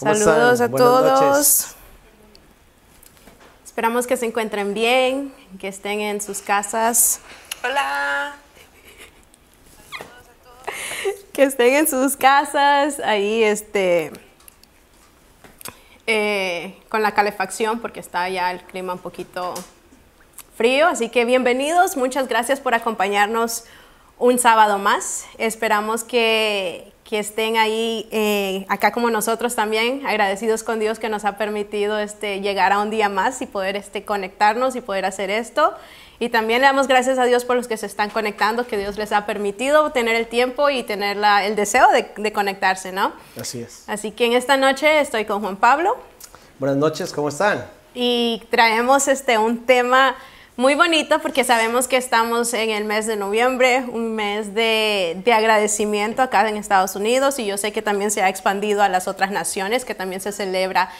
Saludos a todos. Esperamos que se encuentren bien, que estén en sus casas. Hola. Que estén en sus casas, ahí este, eh, con la calefacción, porque está ya el clima un poquito frío. Así que bienvenidos, muchas gracias por acompañarnos un sábado más. Esperamos que, que estén ahí eh, acá como nosotros también, agradecidos con Dios que nos ha permitido este, llegar a un día más y poder este, conectarnos y poder hacer esto. Y también le damos gracias a Dios por los que se están conectando, que Dios les ha permitido tener el tiempo y tener el deseo de, conectarse, ¿no? Así es. Así que en esta noche estoy con Juan Pablo. Buenas noches, ¿cómo están? Y traemos este, un tema muy bonito porque sabemos que estamos en el mes de noviembre, un mes de, agradecimiento acá en Estados Unidos y yo sé que también se ha expandido a las otras naciones, que también se celebra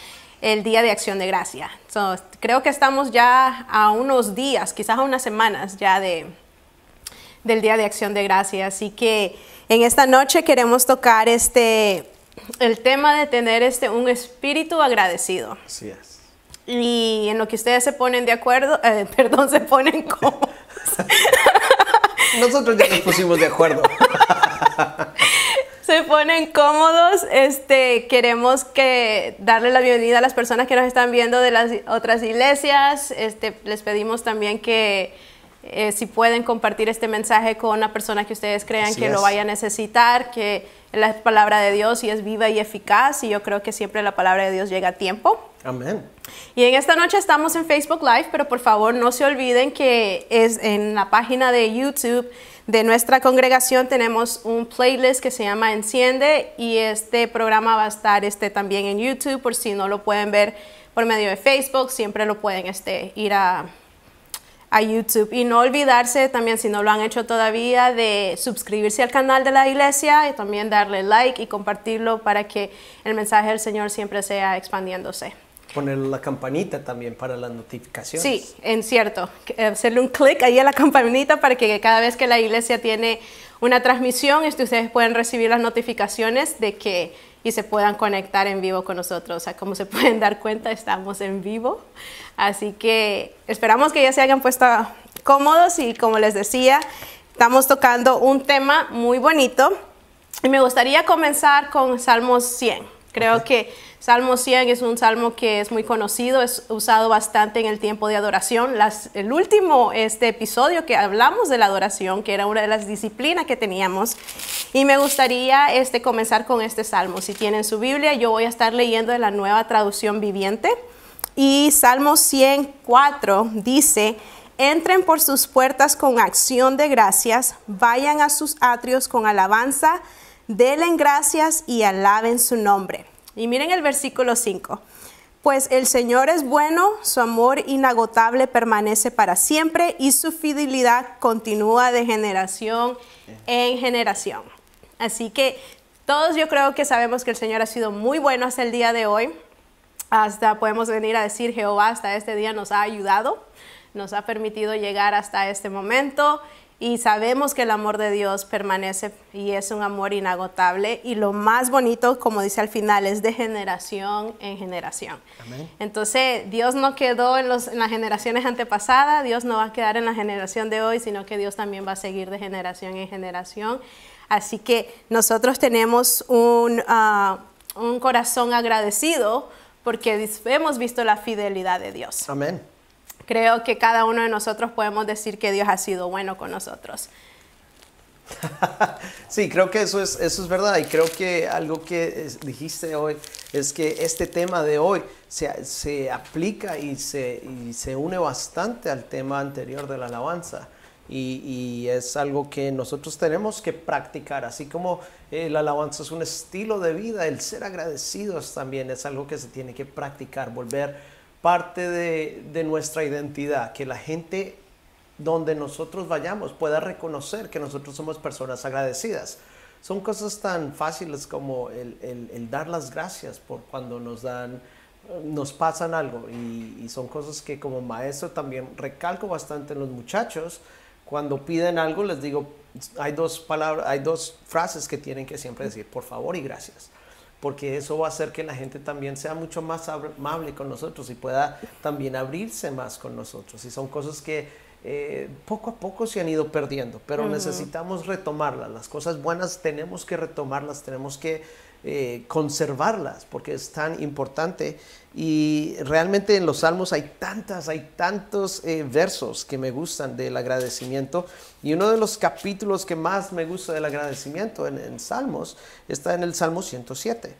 el Día de Acción de Gracia. creo que estamos ya a unos días, quizás a unas semanas ya de, del Día de Acción de Gracia. Así que en esta noche queremos tocar este, el tema de tener este, un espíritu agradecido. Así y en lo que ustedes se ponen de acuerdo, eh, perdón, se ponen cómodos. Nosotros ya nos pusimos de acuerdo. se ponen cómodos. Este, queremos que darle la bienvenida a las personas que nos están viendo de las otras iglesias. Este, les pedimos también que eh, si pueden compartir este mensaje con una persona que ustedes crean que lo vaya a necesitar, que la palabra de Dios y es viva y eficaz y yo creo que siempre la palabra de Dios llega a tiempo. Amén. Y en esta noche estamos en Facebook Live, pero por favor no se olviden que es en la página de YouTube de nuestra congregación tenemos un playlist que se llama Enciende y este programa va a estar este también en YouTube por si no lo pueden ver por medio de Facebook, siempre lo pueden este ir a a YouTube. Y no olvidarse también, si no lo han hecho todavía, de suscribirse al canal de la iglesia y también darle like y compartirlo para que el mensaje del Señor siempre sea expandiéndose. Poner la campanita también para las notificaciones. Sí, en cierto. Eh, hacerle un click ahí a la campanita para que cada vez que la iglesia tiene una transmisión, este, ustedes pueden recibir las notificaciones de que y se puedan conectar en vivo con nosotros. O sea, como se pueden dar cuenta, estamos en vivo. Así que esperamos que ya se hayan puesto cómodos y como les decía, estamos tocando un tema muy bonito. Y me gustaría comenzar con Salmos 100. Creo que Salmo 100 es un salmo que es muy conocido, es usado bastante en el tiempo de adoración. Las, el último este episodio que hablamos de la adoración, que era una de las disciplinas que teníamos, y me gustaría este, comenzar con este salmo. Si tienen su Biblia, yo voy a estar leyendo de la nueva traducción viviente. Y Salmo 104 dice, entren por sus puertas con acción de gracias, vayan a sus atrios con alabanza Denle gracias y alaben su nombre. Y miren el versículo 5. Pues el Señor es bueno, su amor inagotable permanece para siempre y su fidelidad continúa de generación en generación. Así que todos yo creo que sabemos que el Señor ha sido muy bueno hasta el día de hoy. Hasta podemos venir a decir Jehová hasta este día nos ha ayudado, nos ha permitido llegar hasta este momento y sabemos que el amor de Dios permanece y es un amor inagotable y lo más bonito, como dice al final, es de generación en generación. Amén. Entonces, Dios no quedó en, las generaciones antepasadas, Dios no va a quedar en la generación de hoy, sino que Dios también va a seguir de generación en generación. Así que nosotros tenemos un ah, corazón agradecido porque hemos visto la fidelidad de Dios. Amén creo que cada uno de nosotros podemos decir que Dios ha sido bueno con nosotros. Sí, creo que eso es, eso es verdad y creo que algo que dijiste hoy es que este tema de hoy se, se aplica y se, y se, une bastante al tema anterior de la alabanza y, y es algo que nosotros tenemos que practicar, así como eh, la alabanza es un estilo de vida, el ser agradecidos también es algo que se tiene que practicar, volver parte de, nuestra identidad, que la gente donde nosotros vayamos pueda reconocer que nosotros somos personas agradecidas. Son cosas tan fáciles como el, dar las gracias por cuando nos dan, nos pasan algo y, y, son cosas que como maestro también recalco bastante en los muchachos. Cuando piden algo les digo, hay dos palabras, hay dos frases que tienen que siempre decir, por favor y gracias porque eso va a hacer que la gente también sea mucho más amable con nosotros y pueda también abrirse más con nosotros. Y son cosas que eh, poco a poco se han ido perdiendo, pero necesitamos retomarlas. Las cosas buenas tenemos que retomarlas, tenemos que eh, conservarlas, porque es tan importante y realmente en los salmos hay tantas, hay tantos eh, versos que me gustan del agradecimiento. Y uno de los capítulos que más me gusta del agradecimiento en, en salmos está en el Salmo 107.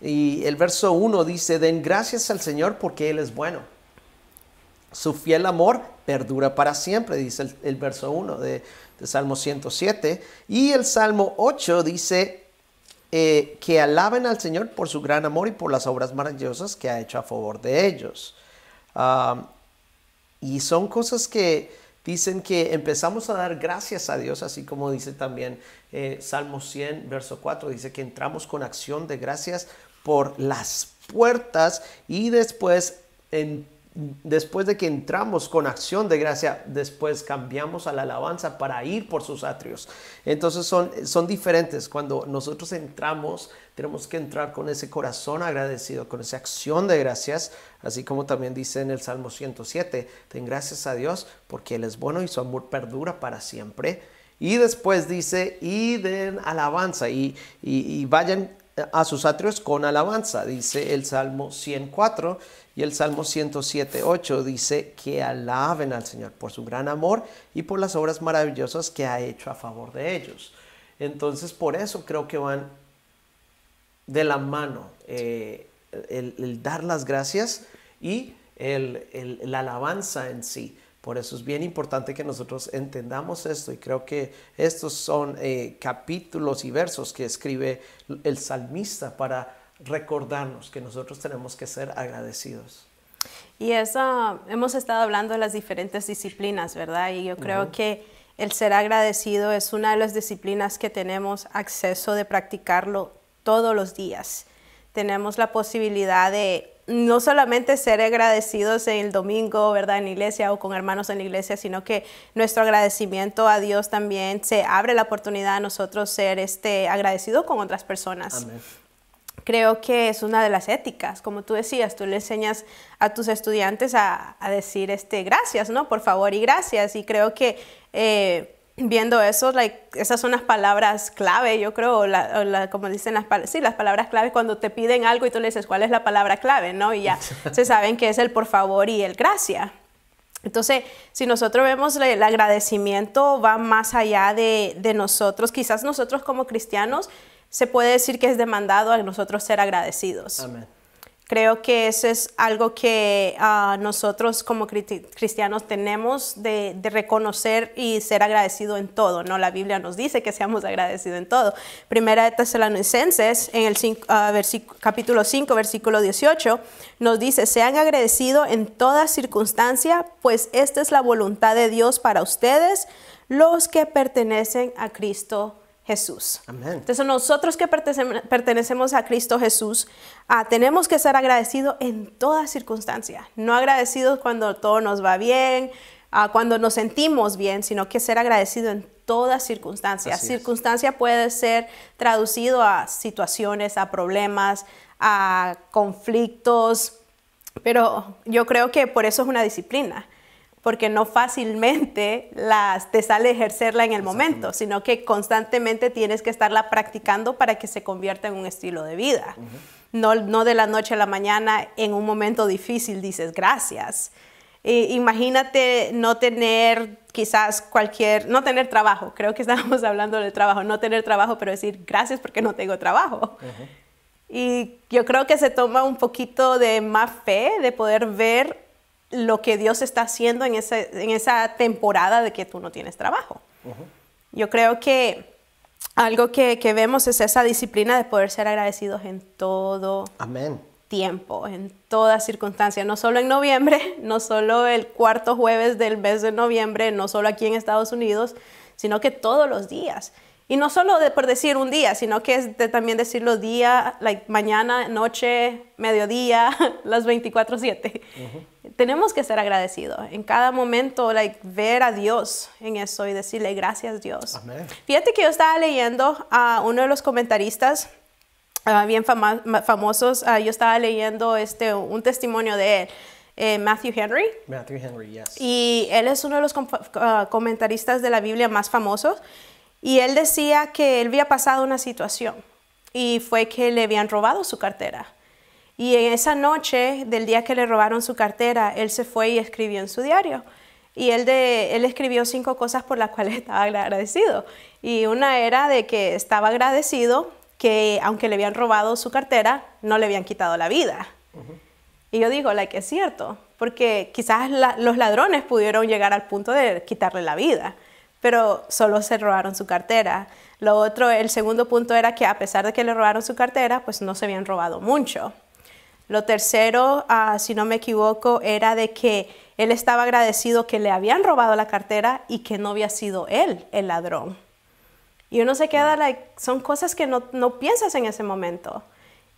Y el verso 1 dice, den gracias al Señor porque Él es bueno. Su fiel amor perdura para siempre, dice el, verso 1 de, de Salmo 107. Y el Salmo 8 dice, eh, que alaben al Señor por su gran amor y por las obras maravillosas que ha hecho a favor de ellos. y son cosas que dicen que empezamos a dar gracias a Dios, así como dice también eh, Salmo 100, verso 4, dice que entramos con acción de gracias por las puertas y después entramos después de que entramos con acción de gracia, después cambiamos a la alabanza para ir por sus atrios. Entonces son, son diferentes. Cuando nosotros entramos, tenemos que entrar con ese corazón agradecido, con esa acción de gracias, así como también dice en el Salmo 107, ten gracias a Dios porque Él es bueno y su amor perdura para siempre. Y después dice, y den alabanza y, y, y vayan a sus atrios con alabanza, dice el Salmo 104 y el Salmo 107, dice que alaben al Señor por su gran amor y por las obras maravillosas que ha hecho a favor de ellos. Entonces, por eso creo que van de la mano eh, el, dar las gracias y el, la alabanza en sí. Por eso es bien importante que nosotros entendamos esto y creo que estos son eh, capítulos y versos que escribe el salmista para recordarnos que nosotros tenemos que ser agradecidos. Y eso, ah, hemos estado hablando de las diferentes disciplinas, ¿verdad? Y yo creo que el ser agradecido es una de las disciplinas que tenemos acceso de practicarlo todos los días. Tenemos la posibilidad de no solamente ser agradecidos en el domingo, ¿verdad? En iglesia o con hermanos en la iglesia, sino que nuestro agradecimiento a Dios también se abre la oportunidad a nosotros ser este, agradecidos con otras personas. Creo que es una de las éticas, como tú decías, tú le enseñas a tus estudiantes a, decir este, gracias, ¿no? Por favor y gracias. Y creo que... Eh, viendo eso, like, esas son las palabras clave, yo creo, o como dicen las, sí, las palabras clave cuando te piden algo y tú le dices cuál es la palabra clave, ¿no? Y ya se saben que es el por favor y el gracia. Entonces, si nosotros vemos el agradecimiento va más allá de, de nosotros, quizás nosotros como cristianos se puede decir que es demandado a nosotros ser agradecidos. Amén. Creo que eso es algo que ah, nosotros como cristianos tenemos de, reconocer y ser agradecido en todo, ¿no? La Biblia nos dice que seamos agradecidos en todo. Primera de Tesalonicenses, en el ah, capítulo 5, versículo 18, nos dice, sean agradecidos en toda circunstancia, pues esta es la voluntad de Dios para ustedes, los que pertenecen a Cristo Jesús. Amén. Entonces nosotros que pertenecemos a Cristo Jesús, ah, tenemos que ser agradecidos en toda circunstancia, no agradecidos cuando todo nos va bien, ah, cuando nos sentimos bien, sino que ser agradecidos en toda circunstancia. circunstancia puede ser traducido a situaciones, a problemas, a conflictos, pero yo creo que por eso es una disciplina porque no fácilmente las, te sale ejercerla en el momento, sino que constantemente tienes que estarla practicando para que se convierta en un estilo de vida. no, no de la noche a la mañana, en un momento difícil dices gracias. imagínate no tener quizás cualquier, no tener trabajo, creo que estábamos hablando del trabajo, no tener trabajo, pero decir gracias porque no tengo trabajo. Y yo creo que se toma un poquito de más fe, de poder ver lo que Dios está haciendo en, ese, en esa temporada de que tú no tienes trabajo. Yo creo que algo que, que, vemos es esa disciplina de poder ser agradecidos en todo Amén. tiempo, en toda circunstancia, no solo en noviembre, no solo el cuarto jueves del mes de noviembre, no solo aquí en Estados Unidos, sino que todos los días. Y no solo por decir un día, sino que es de también decirlo día, like, mañana, noche, mediodía, las 24/7 tenemos que ser agradecidos en cada momento, like, ver a Dios en eso y decirle gracias Dios. Fíjate que yo estaba leyendo a uno de los comentaristas ah, bien famosos, ah, yo estaba leyendo este, un testimonio de eh, Matthew Henry. Matthew Henry, yes. Y él es uno de los ah, comentaristas de la Biblia más famosos. Y él decía que él había pasado una situación y fue que le habían robado su cartera. Y en esa noche del día que le robaron su cartera, él se fue y escribió en su diario. Y él, él escribió cinco cosas por las cuales estaba agradecido. Y una era de que estaba agradecido que aunque le habían robado su cartera, no le habían quitado la vida. Y yo digo, la like, es cierto, porque quizás los ladrones pudieron llegar al punto de quitarle la vida, pero solo se robaron su cartera. Lo otro, el segundo punto era que a pesar de que le robaron su cartera, pues no se habían robado mucho. Lo tercero, ah, si no me equivoco, era de que él estaba agradecido que le habían robado la cartera y que no había sido él el ladrón. Y uno se queda, like, son cosas que no, piensas en ese momento.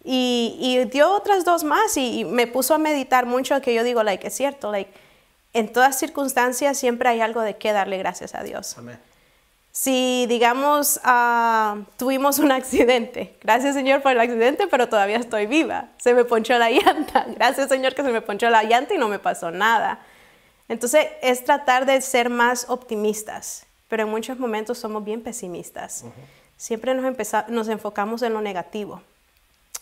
Y, y dio otras dos más y, me puso a meditar mucho que yo digo, like, es cierto, en todas circunstancias siempre hay algo de qué darle gracias a Dios. Amén si, digamos, ah, tuvimos un accidente, gracias Señor por el accidente, pero todavía estoy viva, se me ponchó la llanta, gracias Señor que se me ponchó la llanta y no me pasó nada. Entonces es tratar de ser más optimistas, pero en muchos momentos somos bien pesimistas. Siempre nos, nos, enfocamos en lo negativo.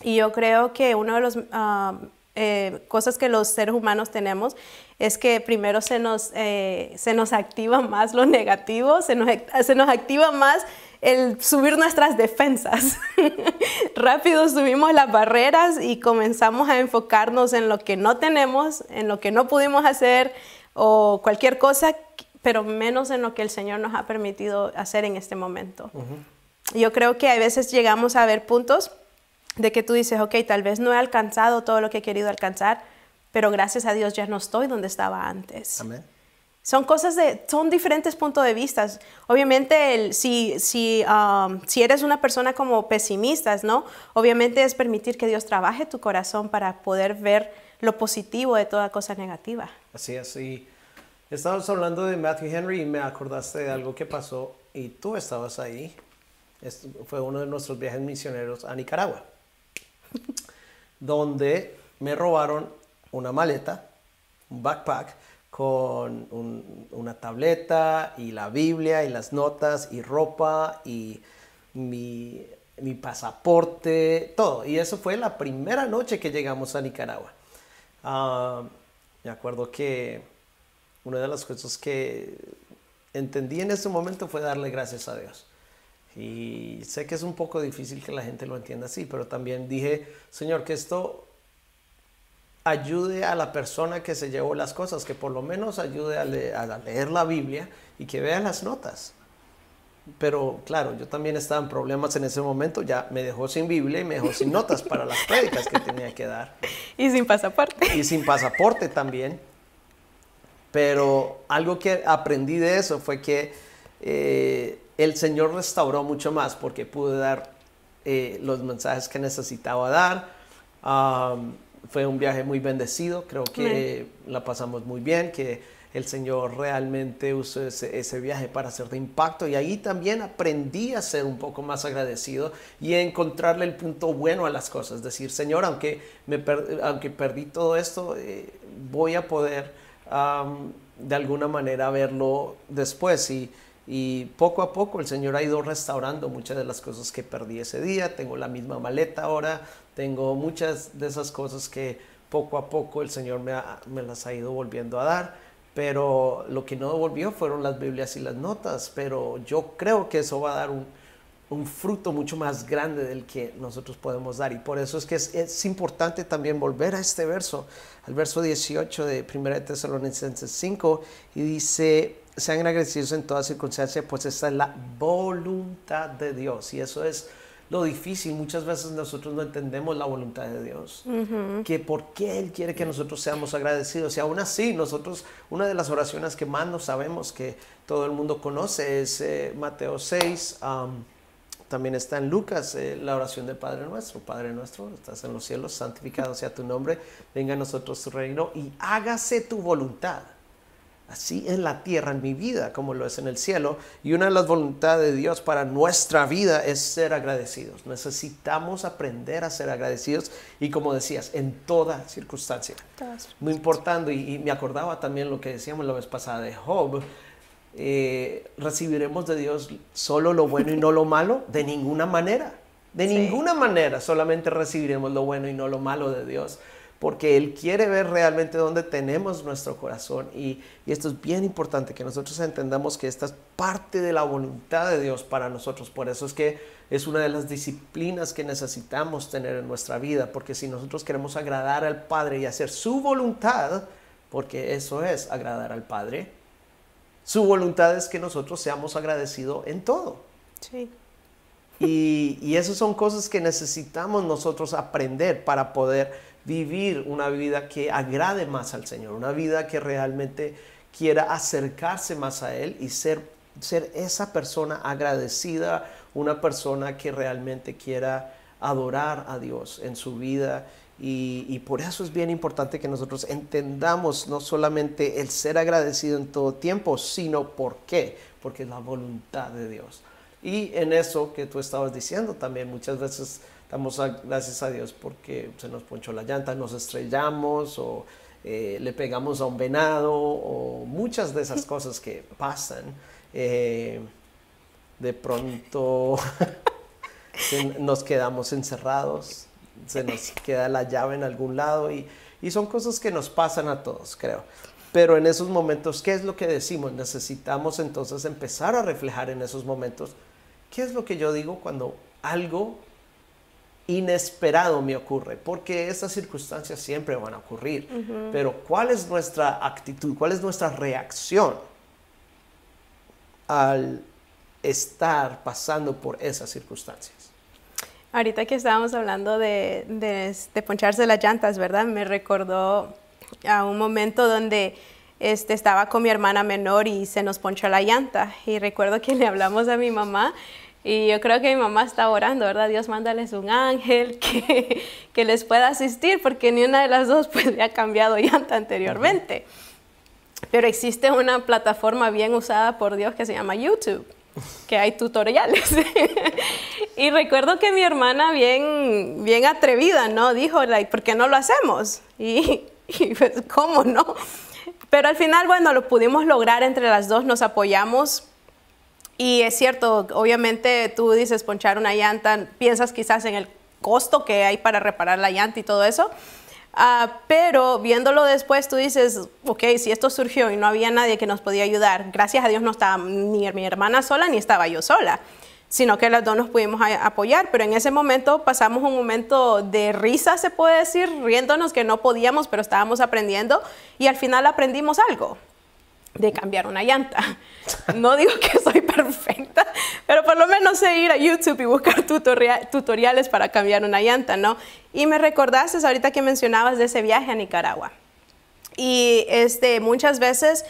Y yo creo que uno de los ah, eh, cosas que los seres humanos tenemos es que primero se nos, eh, se nos activa más lo negativo, se nos, se nos activa más el subir nuestras defensas. Rápido subimos las barreras y comenzamos a enfocarnos en lo que no tenemos, en lo que no pudimos hacer o cualquier cosa, pero menos en lo que el Señor nos ha permitido hacer en este momento. Yo creo que a veces llegamos a ver puntos de que tú dices, ok, tal vez no he alcanzado todo lo que he querido alcanzar, pero gracias a Dios ya no estoy donde estaba antes. Amén. Son cosas de, son diferentes puntos de vista. Obviamente, si, si, um, si eres una persona como pesimista, ¿no? Obviamente es permitir que Dios trabaje tu corazón para poder ver lo positivo de toda cosa negativa. Así es, y estábamos hablando de Matthew Henry y me acordaste de algo que pasó y tú estabas ahí. fue uno de nuestros viajes misioneros a Nicaragua donde me robaron una maleta, un backpack, con una tableta y la Biblia y las notas y ropa y mi, pasaporte, todo. Y eso fue la primera noche que llegamos a Nicaragua. Ah, me acuerdo que una de las cosas que entendí en ese momento fue darle gracias a Dios. Y sé que es un poco difícil que la gente lo entienda así, pero también dije, Señor, que esto ayude a la persona que se llevó las cosas, que por lo menos ayude a, leer la Biblia y que vea las notas. Pero claro, yo también estaba en problemas en ese momento, ya me dejó sin Biblia y me dejó sin notas para las prédicas que tenía que dar. Y sin pasaporte. Y sin pasaporte también. Pero algo que aprendí de eso fue que eh, el Señor restauró mucho más porque pude dar eh, los mensajes que necesitaba dar. fue un viaje muy bendecido, creo que la pasamos muy bien, que el Señor realmente usó ese, viaje para hacer de impacto y ahí también aprendí a ser un poco más agradecido y a encontrarle el punto bueno a las cosas, decir, Señor, aunque, aunque perdí todo esto, eh, voy a poder de alguna manera verlo después y y poco a poco el Señor ha ido restaurando muchas de las cosas que perdí ese día. Tengo la misma maleta ahora, tengo muchas de esas cosas que poco a poco el Señor me, me las ha ido volviendo a dar pero lo que no volvió fueron las Biblias y las notas, pero yo creo que eso va a dar un, fruto mucho más grande del que nosotros podemos dar, y por eso es que es, importante también volver a este verso, al verso 18 de 1 Tesalonicenses 5, y dice, sean agradecidos en toda circunstancia, pues esta es la voluntad de Dios. Y eso es lo difícil. Muchas veces nosotros no entendemos la voluntad de Dios. Que por qué Él quiere que nosotros seamos agradecidos. Y aún así, nosotros, una de las oraciones que más no sabemos, que todo el mundo conoce, es eh, Mateo 6. también está en Lucas eh, la oración del Padre Nuestro. Padre Nuestro, estás en los cielos, santificado sea tu nombre, venga a nosotros tu reino y hágase tu voluntad Así en la tierra, en mi vida, como lo es en el cielo. Y una de las voluntades de Dios para nuestra vida es ser agradecidos. Necesitamos aprender a ser agradecidos y como decías, en toda circunstancia. Muy importante. y, me acordaba también lo que decíamos la vez pasada de Job, eh, recibiremos de Dios solo lo bueno y no lo malo, de ninguna manera. De ninguna manera solamente recibiremos lo bueno y no lo malo de Dios porque Él quiere ver realmente dónde tenemos nuestro corazón. Y, esto es bien importante, que nosotros entendamos que esta es parte de la voluntad de Dios para nosotros. Por eso es que es una de las disciplinas que necesitamos tener en nuestra vida, porque si nosotros queremos agradar al Padre y hacer su voluntad, porque eso es agradar al Padre, su voluntad es que nosotros seamos agradecidos en todo. Sí. Y, y esas son cosas que necesitamos nosotros aprender para poder vivir una vida que agrade más al Señor, una vida que realmente quiera acercarse más a Él y ser, ser esa persona agradecida, una persona que realmente quiera adorar a Dios en su vida. Y, y, por eso es bien importante que nosotros entendamos no solamente el ser agradecido en todo tiempo, sino por qué, porque es la voluntad de Dios. Y en eso que tú estabas diciendo también, muchas veces Damos gracias a Dios porque se nos ponchó la llanta, nos estrellamos o eh, le pegamos a un venado o muchas de esas cosas que pasan. Eh, de pronto nos quedamos encerrados, se nos queda la llave en algún lado y, y son cosas que nos pasan a todos, creo. Pero en esos momentos, ¿qué es lo que decimos? Necesitamos entonces empezar a reflejar en esos momentos, ¿qué es lo que yo digo cuando algo inesperado me ocurre, porque esas circunstancias siempre van a ocurrir. Pero ¿cuál es nuestra actitud? ¿Cuál es nuestra reacción al estar pasando por esas circunstancias? Ahorita que estábamos hablando de, de, de poncharse las llantas, ¿verdad? Me recordó a un momento donde este, estaba con mi hermana menor y se nos ponchó la llanta. Y recuerdo que le hablamos a mi mamá y yo creo que mi mamá está orando, ¿verdad? Dios mándales un ángel que, que les pueda asistir, porque ni una de las dos pues le ha cambiado llanta anteriormente. Pero existe una plataforma bien usada por Dios que se llama YouTube, que hay tutoriales. y recuerdo que mi hermana, bien, bien atrevida, ¿no? Dijo, ¿por qué no lo hacemos? Y, y pues, ¿cómo no? Pero al final, bueno, lo pudimos lograr entre las dos, nos apoyamos y es cierto, obviamente tú dices ponchar una llanta, piensas quizás en el costo que hay para reparar la llanta y todo eso. Ah, pero viéndolo después, tú dices, ok, si esto surgió y no había nadie que nos podía ayudar, gracias a Dios no estaba ni mi hermana sola ni estaba yo sola, sino que las dos nos pudimos apoyar. Pero en ese momento pasamos un momento de risa, se puede decir, riéndonos que no podíamos, pero estábamos aprendiendo y al final aprendimos algo de cambiar una llanta. No digo que soy perfecta, pero por lo menos sé ir a YouTube y buscar tutoriales para cambiar una llanta, ¿no? Y me recordaste ahorita que mencionabas de ese viaje a Nicaragua. Y este, muchas veces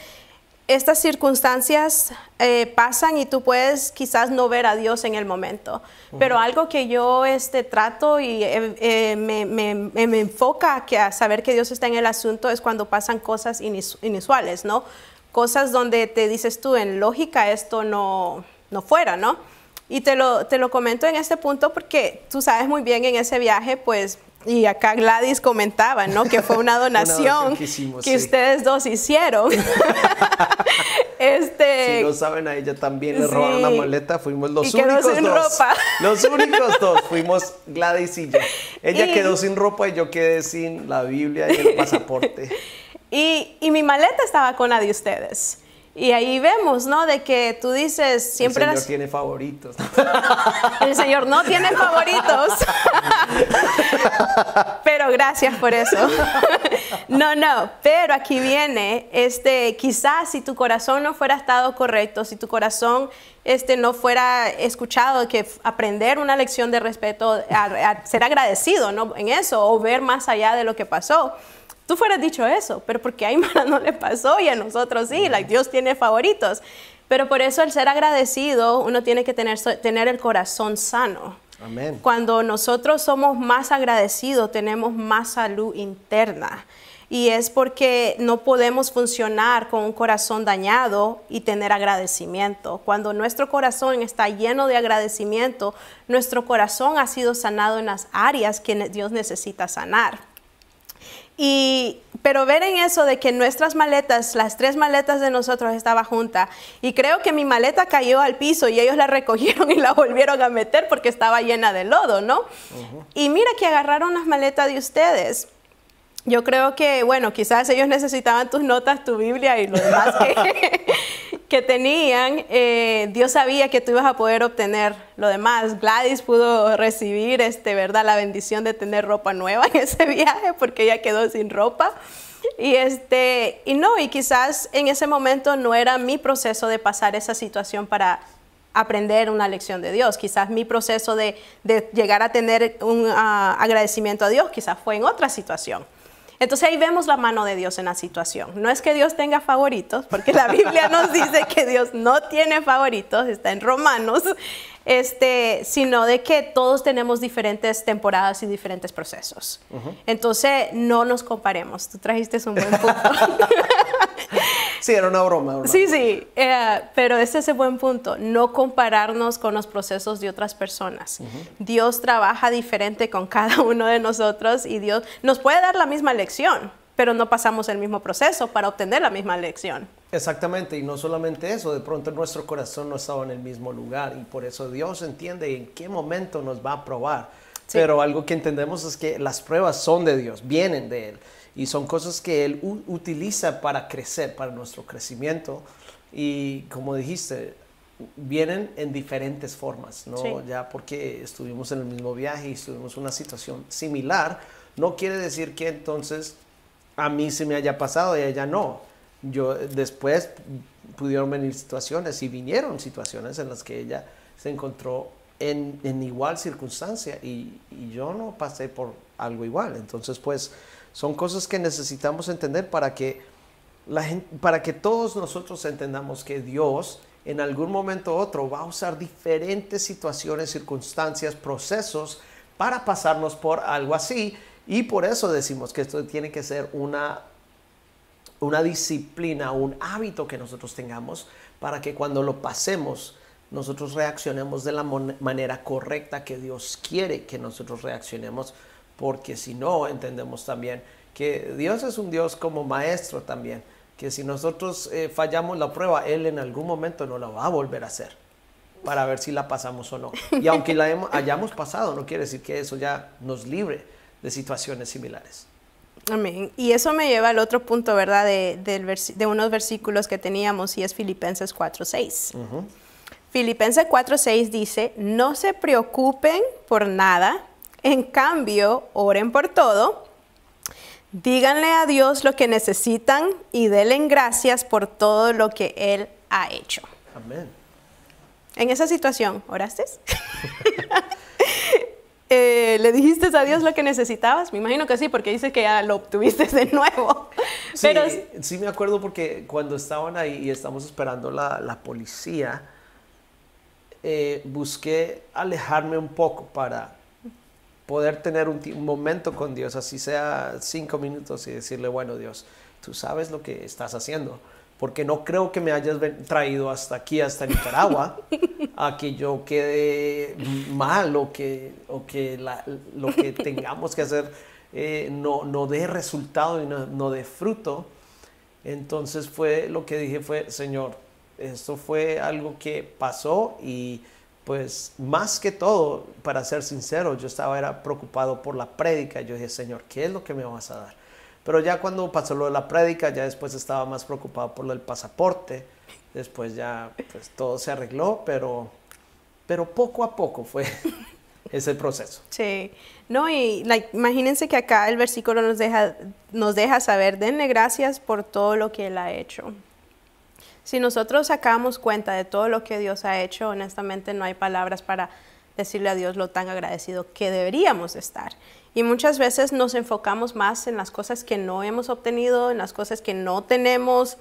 estas circunstancias eh, pasan y tú puedes quizás no ver a Dios en el momento. Pero algo que yo este, trato y eh, eh, me, enfoca que a saber que Dios está en el asunto es cuando pasan cosas inusuales, ¿no? cosas donde te dices tú, en lógica esto no, no fuera, ¿no? Y te lo, te lo comento en este punto porque tú sabes muy bien en ese viaje, pues y acá Gladys comentaba, ¿no? Que fue una donación, que, ustedes dos hicieron. este, si no saben, a ella también le robaron la maleta. Fuimos los únicos dos. Los únicos dos. Fuimos Gladys y yo. Ella quedó sin ropa y yo quedé sin la Biblia y el pasaporte. Y, mi maleta estaba con la de ustedes. Y ahí vemos, ¿no? De que tú dices, siempre... El Señor tiene favoritos. El Señor no tiene favoritos. pero gracias por eso. no, no, pero aquí viene, este, quizás si tu corazón no fuera estado correcto, si tu corazón este, no fuera escuchado, que aprender una lección de respeto, ser agradecido ¿no? en eso, o ver más allá de lo que pasó tú fueras dicho eso, pero porque a Aymara no le pasó y a nosotros sí, mm. Dios tiene favoritos. Pero por eso el ser agradecido, uno tiene que tener, tener el corazón sano. Amén. Cuando nosotros somos más agradecidos, tenemos más salud interna. Y es porque no podemos funcionar con un corazón dañado y tener agradecimiento. Cuando nuestro corazón está lleno de agradecimiento, nuestro corazón ha sido sanado en las áreas que Dios necesita sanar. Y, pero ver en eso de que nuestras maletas, las tres maletas de nosotros estaba junta y creo que mi maleta cayó al piso y ellos la recogieron y la volvieron a meter porque estaba llena de lodo, ¿no? Y mira que agarraron las maletas de ustedes. Yo creo que, bueno, quizás ellos necesitaban tus notas, tu Biblia y lo demás que, que tenían, eh, Dios sabía que tú ibas a poder obtener lo demás. Gladys pudo recibir, este, ¿verdad? La bendición de tener ropa nueva en ese viaje porque ella quedó sin ropa. Y, este, y no, y quizás en ese momento no era mi proceso de pasar esa situación para aprender una lección de Dios. Quizás mi proceso de, llegar a tener un ah, agradecimiento a Dios, quizás fue en otra situación. Entonces ahí vemos la mano de Dios en la situación. No es que Dios tenga favoritos, porque la Biblia nos dice que Dios no tiene favoritos, está en Romanos, este, sino de que todos tenemos diferentes temporadas y diferentes procesos. Entonces no nos comparemos. Tú trajiste un buen punto. Sí, era una broma. sí, sí, eh, pero ese es el buen punto, no compararnos con los procesos de otras personas. Dios trabaja diferente con cada uno de nosotros y Dios nos puede dar la misma lección, pero no pasamos el mismo proceso para obtener la misma lección. Exactamente, y no solamente eso, de pronto nuestro corazón no estaba en el mismo lugar y por eso Dios entiende en qué momento nos va a probar. Pero algo que entendemos es que las pruebas son de Dios, vienen de Él y son cosas que Él utiliza para crecer, para nuestro crecimiento. Y como dijiste, vienen en diferentes formas, ¿no? Ya porque estuvimos en el mismo viaje y estuvimos en una situación similar, no quiere decir que entonces a mí se me haya pasado y a ella no. Yo después pudieron venir situaciones y vinieron situaciones en las que ella se encontró en, igual circunstancia y, y yo no pasé por algo igual. Entonces, pues, son cosas que necesitamos entender para que, para que todos nosotros entendamos que Dios en algún momento u otro va a usar diferentes situaciones, circunstancias, procesos para pasarnos por algo así. Y por eso decimos que esto tiene que ser una, una disciplina, un hábito que nosotros tengamos para que cuando lo pasemos, nosotros reaccionemos de la manera correcta que Dios quiere que nosotros reaccionemos porque si no, entendemos también que Dios es un Dios como maestro también, que si nosotros eh, fallamos la prueba, Él en algún momento no la va a volver a hacer para ver si la pasamos o no. Y aunque la hayamos pasado, no quiere decir que eso ya nos libre de situaciones similares. Amén. Y eso me lleva al otro punto, ¿verdad? De, unos versículos que teníamos y es Filipenses 4.6. Filipenses 4.6 dice, no se preocupen por nada, en cambio, oren por todo, díganle a Dios lo que necesitan y denle gracias por todo lo que Él ha hecho. Amén. En esa situación, ¿oraste? Eh, ¿Le dijiste a Dios lo que necesitabas? Me imagino que sí, porque dices que ya lo obtuviste de nuevo. Sí, sí me acuerdo porque cuando estaban ahí y estamos esperando la, policía, eh, busqué alejarme un poco para poder tener un, momento con Dios, así sea cinco minutos, y decirle, bueno Dios, tú sabes lo que estás haciendo, porque no creo que me hayas traído hasta aquí, hasta Nicaragua, a que yo quede mal o que, o que lo que tengamos que hacer eh, no, no dé resultado y no, no dé fruto. Entonces fue lo que dije fue, Señor, esto fue algo que pasó y pues más que todo, para ser sincero, yo estaba era preocupado por la prédica. Yo dije, Señor, ¿qué es lo que me vas a dar? Pero ya cuando pasó lo de la prédica, ya después estaba más preocupado por lo del pasaporte. Después ya pues, todo se arregló, pero, pero poco a poco fue ese proceso. Sí, no, y imagínense que acá el versículo nos deja, nos deja saber, denle gracias por todo lo que Él ha hecho. Si nosotros sacamos cuenta de todo lo que Dios ha hecho, honestamente no hay palabras para decirle a Dios lo tan agradecido que deberíamos estar. Y muchas veces nos enfocamos más en las cosas que no hemos obtenido, en las cosas que no tenemos,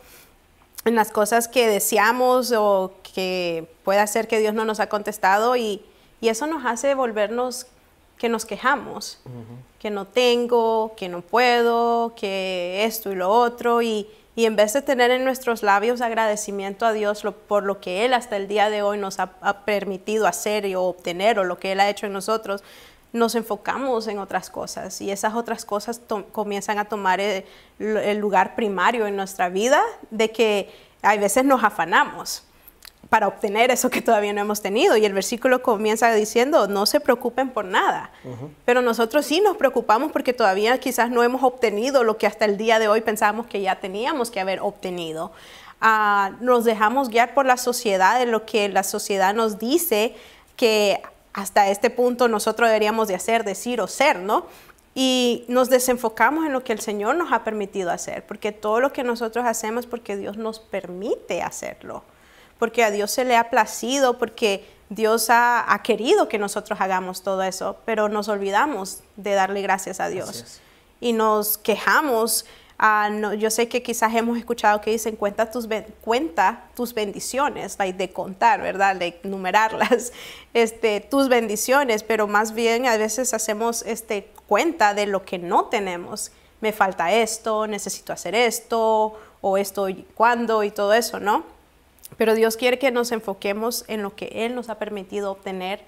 en las cosas que deseamos o que puede ser que Dios no nos ha contestado y, eso nos hace volvernos que nos quejamos, que no tengo, que no puedo, que esto y lo otro y, y en vez de tener en nuestros labios agradecimiento a Dios por lo que Él hasta el día de hoy nos ha, permitido hacer y, obtener o lo que Él ha hecho en nosotros, nos enfocamos en otras cosas y esas otras cosas comienzan a tomar el, el lugar primario en nuestra vida de que a veces nos afanamos para obtener eso que todavía no hemos tenido. Y el versículo comienza diciendo, no se preocupen por nada. Pero nosotros sí nos preocupamos porque todavía quizás no hemos obtenido lo que hasta el día de hoy pensábamos que ya teníamos que haber obtenido. Ah, nos dejamos guiar por la sociedad, en lo que la sociedad nos dice que hasta este punto nosotros deberíamos de hacer, decir o ser, ¿no? y nos desenfocamos en lo que el Señor nos ha permitido hacer, porque todo lo que nosotros hacemos porque Dios nos permite hacerlo porque a Dios se le ha placido, porque Dios ha, querido que nosotros hagamos todo eso, pero nos olvidamos de darle gracias a Dios y nos quejamos. Ah, yo sé que quizás hemos escuchado que dicen cuenta tus, cuenta tus bendiciones, de contar, ¿verdad? De numerarlas, este, tus bendiciones, pero más bien a veces hacemos este, cuenta de lo que no tenemos. Me falta esto, necesito hacer esto, o esto, cuándo, y todo eso, ¿no? Pero Dios quiere que nos enfoquemos en lo que Él nos ha permitido obtener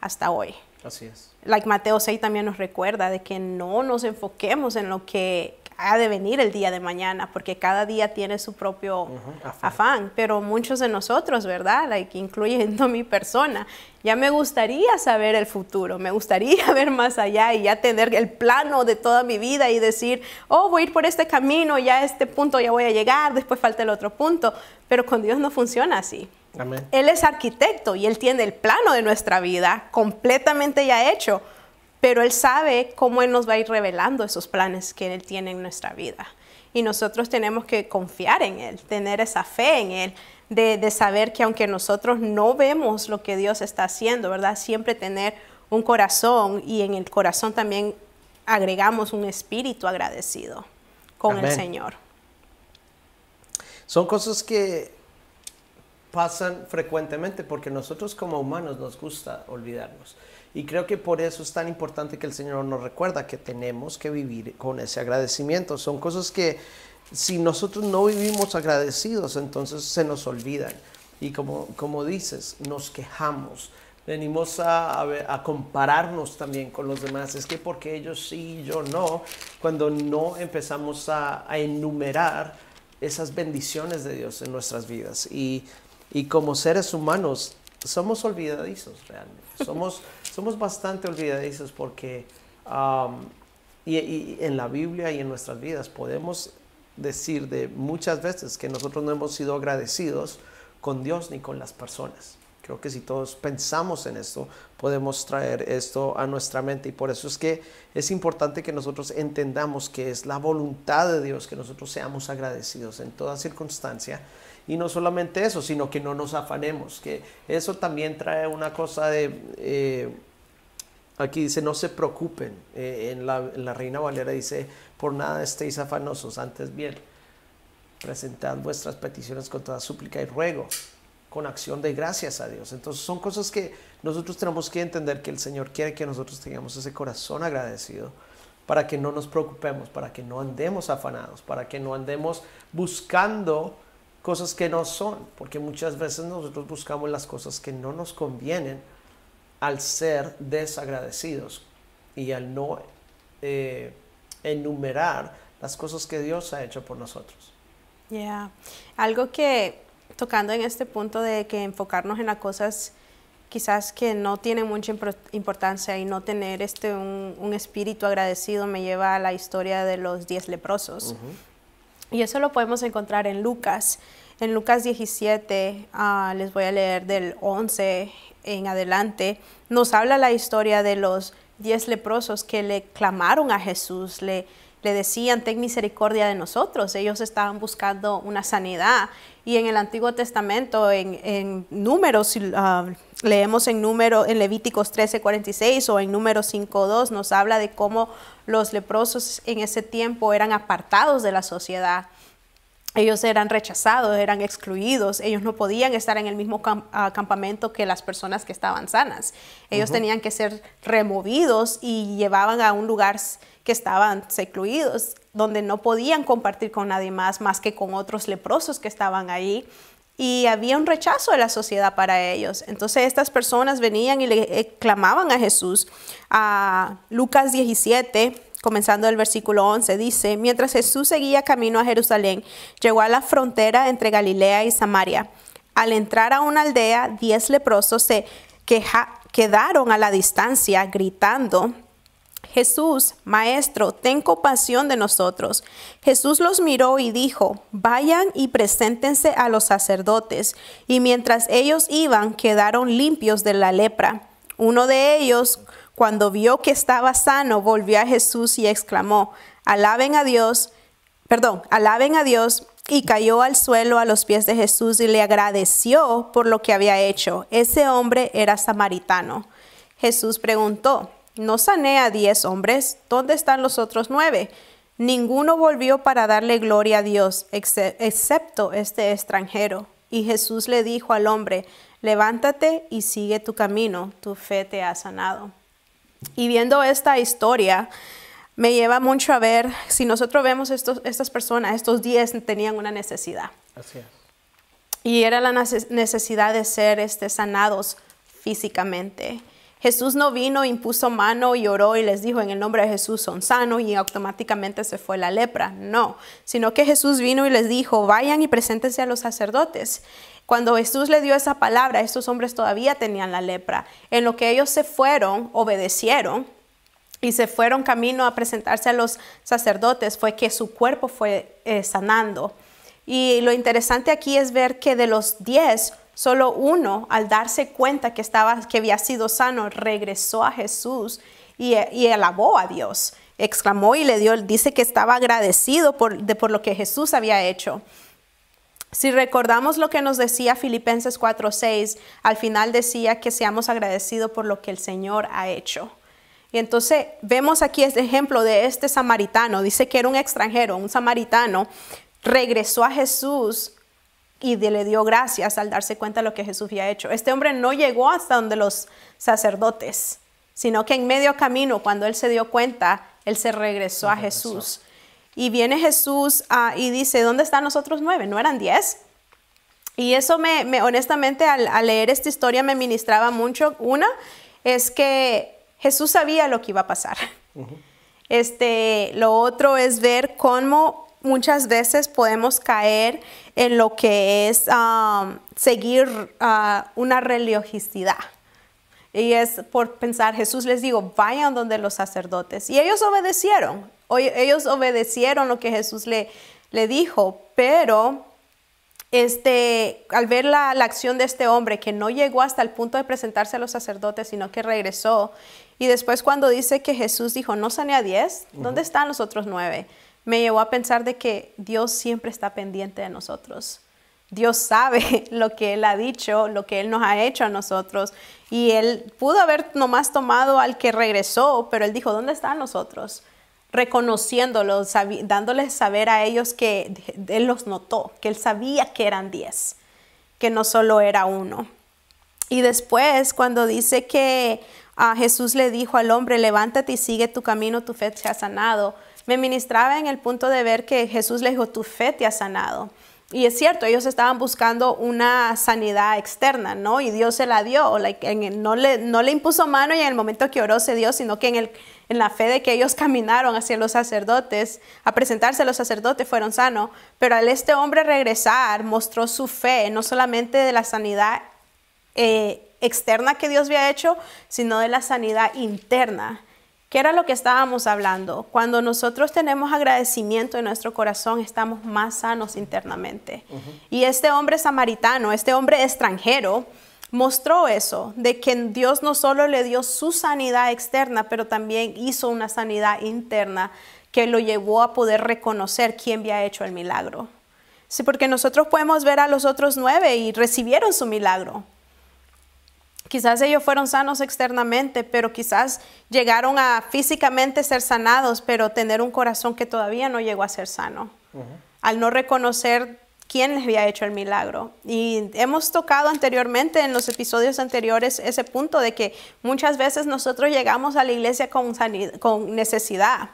hasta hoy. Así es. Like Mateo 6 también nos recuerda de que no nos enfoquemos en lo que ha de venir el día de mañana, porque cada día tiene su propio afán. pero muchos de nosotros, ¿verdad? incluyendo mi persona, ya me gustaría saber el futuro, me gustaría ver más allá y ya tener el plano de toda mi vida y decir, oh, voy a ir por este camino, ya a este punto ya voy a llegar, después falta el otro punto, pero con Dios no funciona así. Él es arquitecto y él tiene el plano de nuestra vida completamente ya hecho pero Él sabe cómo Él nos va a ir revelando esos planes que Él tiene en nuestra vida. Y nosotros tenemos que confiar en Él, tener esa fe en Él, de, saber que aunque nosotros no vemos lo que Dios está haciendo, ¿verdad? Siempre tener un corazón y en el corazón también agregamos un espíritu agradecido con el Señor. Son cosas que pasan frecuentemente porque nosotros como humanos nos gusta olvidarnos. Y creo que por eso es tan importante que el Señor nos recuerda que tenemos que vivir con ese agradecimiento. Son cosas que si nosotros no vivimos agradecidos, entonces se nos olvidan. Y como, como dices, nos quejamos. Venimos a, a, compararnos también con los demás. Es que porque ellos sí y yo no, cuando no empezamos a, a enumerar esas bendiciones de Dios en nuestras vidas. Y, y como seres humanos somos olvidadizos realmente. Somos somos bastante olvidadizos porque um, y, en la Biblia y en nuestras vidas podemos decir de muchas veces que nosotros no hemos sido agradecidos con Dios ni con las personas. Creo que si todos pensamos en esto, podemos traer esto a nuestra mente. Y por eso es que es importante que nosotros entendamos que es la voluntad de Dios que nosotros seamos agradecidos en toda circunstancia y no solamente eso, sino que no nos afanemos, que eso también trae una cosa de... Eh, aquí dice, no se preocupen. Eh, en, la, Reina Valera dice, por nada estéis afanosos, antes bien, presentad vuestras peticiones con toda súplica y ruego, con acción de gracias a Dios. Entonces son cosas que nosotros tenemos que entender que el Señor quiere que nosotros tengamos ese corazón agradecido para que no nos preocupemos, para que no andemos afanados, para que no andemos buscando cosas que no son, porque muchas veces nosotros buscamos las cosas que no nos convienen al ser desagradecidos y al no eh, enumerar las cosas que Dios ha hecho por nosotros. Ya, algo que tocando en este punto de que enfocarnos en las cosas quizás que no tienen mucha importancia y no tener este un, espíritu agradecido me lleva a la historia de los diez leprosos. Y eso lo podemos encontrar en Lucas. En Lucas 17, ah, les voy a leer del 11 en adelante, nos habla la historia de los diez leprosos que le clamaron a Jesús, le, le decían, ten misericordia de nosotros. Ellos estaban buscando una sanidad. Y en el Antiguo Testamento, en, en números, ah, leemos en, número, en Levíticos 13, 46 o en números 5.2, nos habla de cómo los leprosos en ese tiempo eran apartados de la sociedad. Ellos eran rechazados, eran excluidos, ellos no podían estar en el mismo ah, campamento que las personas que estaban sanas. Ellos tenían que ser removidos y llevaban a un lugar que estaban secluidos, donde no podían compartir con nadie más más que con otros leprosos que estaban ahí y había un rechazo de la sociedad para ellos. Entonces estas personas venían y le eh, clamaban a Jesús. A Lucas 17, comenzando el versículo 11, dice, mientras Jesús seguía camino a Jerusalén, llegó a la frontera entre Galilea y Samaria. Al entrar a una aldea, diez leprosos se quedaron a la distancia gritando, Jesús, Maestro, ten compasión de nosotros. Jesús los miró y dijo, vayan y preséntense a los sacerdotes. Y mientras ellos iban, quedaron limpios de la lepra. Uno de ellos, cuando vio que estaba sano, volvió a Jesús y exclamó, alaben a Dios, perdón, alaben a Dios. Y cayó al suelo a los pies de Jesús y le agradeció por lo que había hecho. Ese hombre era samaritano. Jesús preguntó, no sané a diez hombres, ¿dónde están los otros nueve? Ninguno volvió para darle gloria a Dios, excepto este extranjero. Y Jesús le dijo al hombre, levántate y sigue tu camino, tu fe te ha sanado. Y viendo esta historia, me lleva mucho a ver, si nosotros vemos estas personas, estos diez tenían una necesidad. Y era la necesidad de ser este, sanados físicamente. Jesús no vino, impuso mano y oró y les dijo en el nombre de Jesús son sanos y automáticamente se fue la lepra. No, sino que Jesús vino y les dijo, vayan y preséntense a los sacerdotes. Cuando Jesús le dio esa palabra, estos hombres todavía tenían la lepra. En lo que ellos se fueron, obedecieron, y se fueron camino a presentarse a los sacerdotes fue que su cuerpo fue eh, sanando. Y lo interesante aquí es ver que de los diez, Solo uno, al darse cuenta que, que había sido sano, regresó a Jesús y, alabó a Dios. Exclamó y le dio, dice que estaba agradecido por, por lo que Jesús había hecho. Si recordamos lo que nos decía Filipenses 4:6, al final decía que seamos agradecidos por lo que el Señor ha hecho. Y entonces vemos aquí este ejemplo de este samaritano, dice que era un extranjero, un samaritano, regresó a Jesús y le dio gracias al darse cuenta de lo que Jesús había hecho. Este hombre no llegó hasta donde los sacerdotes, sino que en medio camino, cuando él se dio cuenta, él se regresó a Jesús. Y viene Jesús ah, y dice, ¿dónde están los nueve? ¿No eran diez? Y eso me, honestamente, al, leer esta historia me ministraba mucho. Una es que Jesús sabía lo que iba a pasar. este, lo otro es ver cómo muchas veces podemos caer en lo que es um, seguir uh, una religiosidad. Y es por pensar, Jesús les digo vayan donde los sacerdotes. Y ellos obedecieron, ellos obedecieron lo que Jesús le, le dijo, pero este, al ver la, acción de este hombre que no llegó hasta el punto de presentarse a los sacerdotes, sino que regresó, y después cuando dice que Jesús dijo, no sane a diez, ¿dónde están los otros nueve? me llevó a pensar de que Dios siempre está pendiente de nosotros. Dios sabe lo que Él ha dicho, lo que Él nos ha hecho a nosotros. Y Él pudo haber nomás tomado al que regresó, pero Él dijo, ¿dónde están nosotros? Reconociéndolos, dándoles saber a ellos que Él los notó, que Él sabía que eran diez, que no solo era uno. Y después, cuando dice que a ah, Jesús le dijo al hombre, levántate y sigue tu camino, tu fe se ha sanado me ministraba en el punto de ver que Jesús le dijo, tu fe te ha sanado. Y es cierto, ellos estaban buscando una sanidad externa, ¿no? Y Dios se la dio, no, le, impuso mano y en el momento que oró se dio, sino que en, la fe de que ellos caminaron hacia los sacerdotes, a presentarse a los sacerdotes, fueron sanos. Pero al este hombre regresar, mostró su fe, no solamente de la sanidad eh, externa que Dios había hecho, sino de la sanidad interna ¿Qué era lo que estábamos hablando. Cuando nosotros tenemos agradecimiento en nuestro corazón, estamos más sanos internamente. Y este hombre samaritano, este hombre extranjero, mostró eso, de que Dios no solo le dio su sanidad externa, pero también hizo una sanidad interna que lo llevó a poder reconocer quién había hecho el milagro. Sí, porque nosotros podemos ver a los otros nueve y recibieron su milagro, Quizás ellos fueron sanos externamente, pero quizás llegaron a físicamente ser sanados, pero tener un corazón que todavía no llegó a ser sano. Al no reconocer quién les había hecho el milagro. Y hemos tocado anteriormente en los episodios anteriores ese punto de que muchas veces nosotros llegamos a la iglesia con necesidad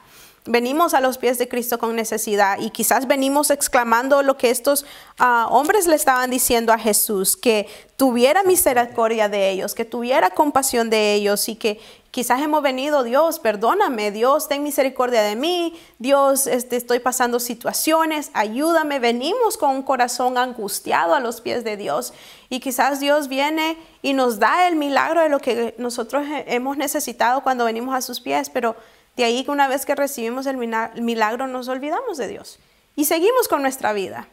venimos a los pies de Cristo con necesidad y quizás venimos exclamando lo que estos ah, hombres le estaban diciendo a Jesús, que tuviera misericordia de ellos, que tuviera compasión de ellos y que quizás hemos venido, Dios, perdóname, Dios, ten misericordia de mí, Dios, este, estoy pasando situaciones, ayúdame, venimos con un corazón angustiado a los pies de Dios y quizás Dios viene y nos da el milagro de lo que nosotros hemos necesitado cuando venimos a sus pies, pero de ahí que una vez que recibimos el milagro nos olvidamos de Dios y seguimos con nuestra vida.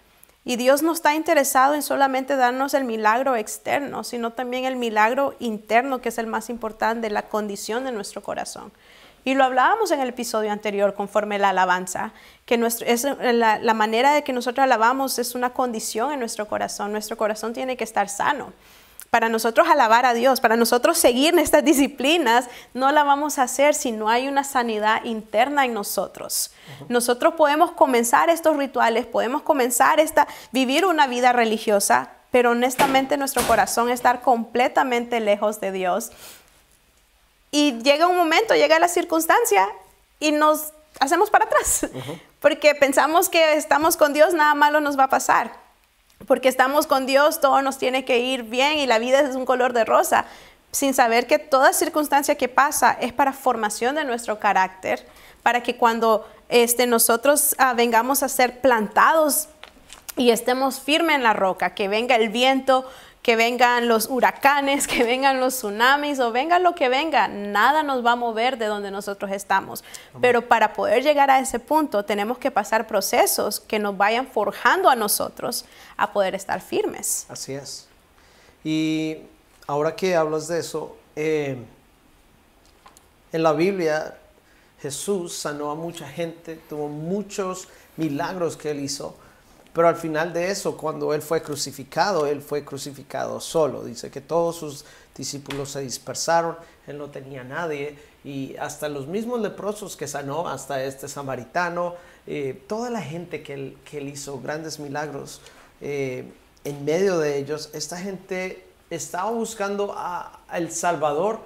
Y Dios no está interesado en solamente darnos el milagro externo, sino también el milagro interno, que es el más importante, la condición de nuestro corazón. Y lo hablábamos en el episodio anterior conforme la alabanza, que es eh, la, la manera de que nosotros alabamos es una condición en nuestro corazón. Nuestro corazón tiene que estar sano. Para nosotros alabar a Dios, para nosotros seguir en estas disciplinas, no la vamos a hacer si no hay una sanidad interna en nosotros. Nosotros podemos comenzar estos rituales, podemos comenzar esta, vivir una vida religiosa, pero honestamente nuestro corazón estar completamente lejos de Dios. Y llega un momento, llega la circunstancia y nos hacemos para atrás, porque pensamos que estamos con Dios, nada malo nos va a pasar porque estamos con Dios, todo nos tiene que ir bien y la vida es un color de rosa, sin saber que toda circunstancia que pasa es para formación de nuestro carácter, para que cuando este, nosotros ah, vengamos a ser plantados y estemos firmes en la roca, que venga el viento, que vengan los huracanes, que vengan los tsunamis o venga lo que venga, nada nos va a mover de donde nosotros estamos. Pero para poder llegar a ese punto tenemos que pasar procesos que nos vayan forjando a nosotros a poder estar firmes. Así es. Y ahora que hablas de eso, eh, en la Biblia Jesús sanó a mucha gente, tuvo muchos milagros que él hizo pero al final de eso, cuando él fue crucificado, él fue crucificado solo. Dice que todos sus discípulos se dispersaron, él no tenía nadie y hasta los mismos leprosos que sanó, hasta este samaritano, eh, toda la gente que él, hizo grandes milagros, eh, en medio de ellos, esta gente estaba buscando al Salvador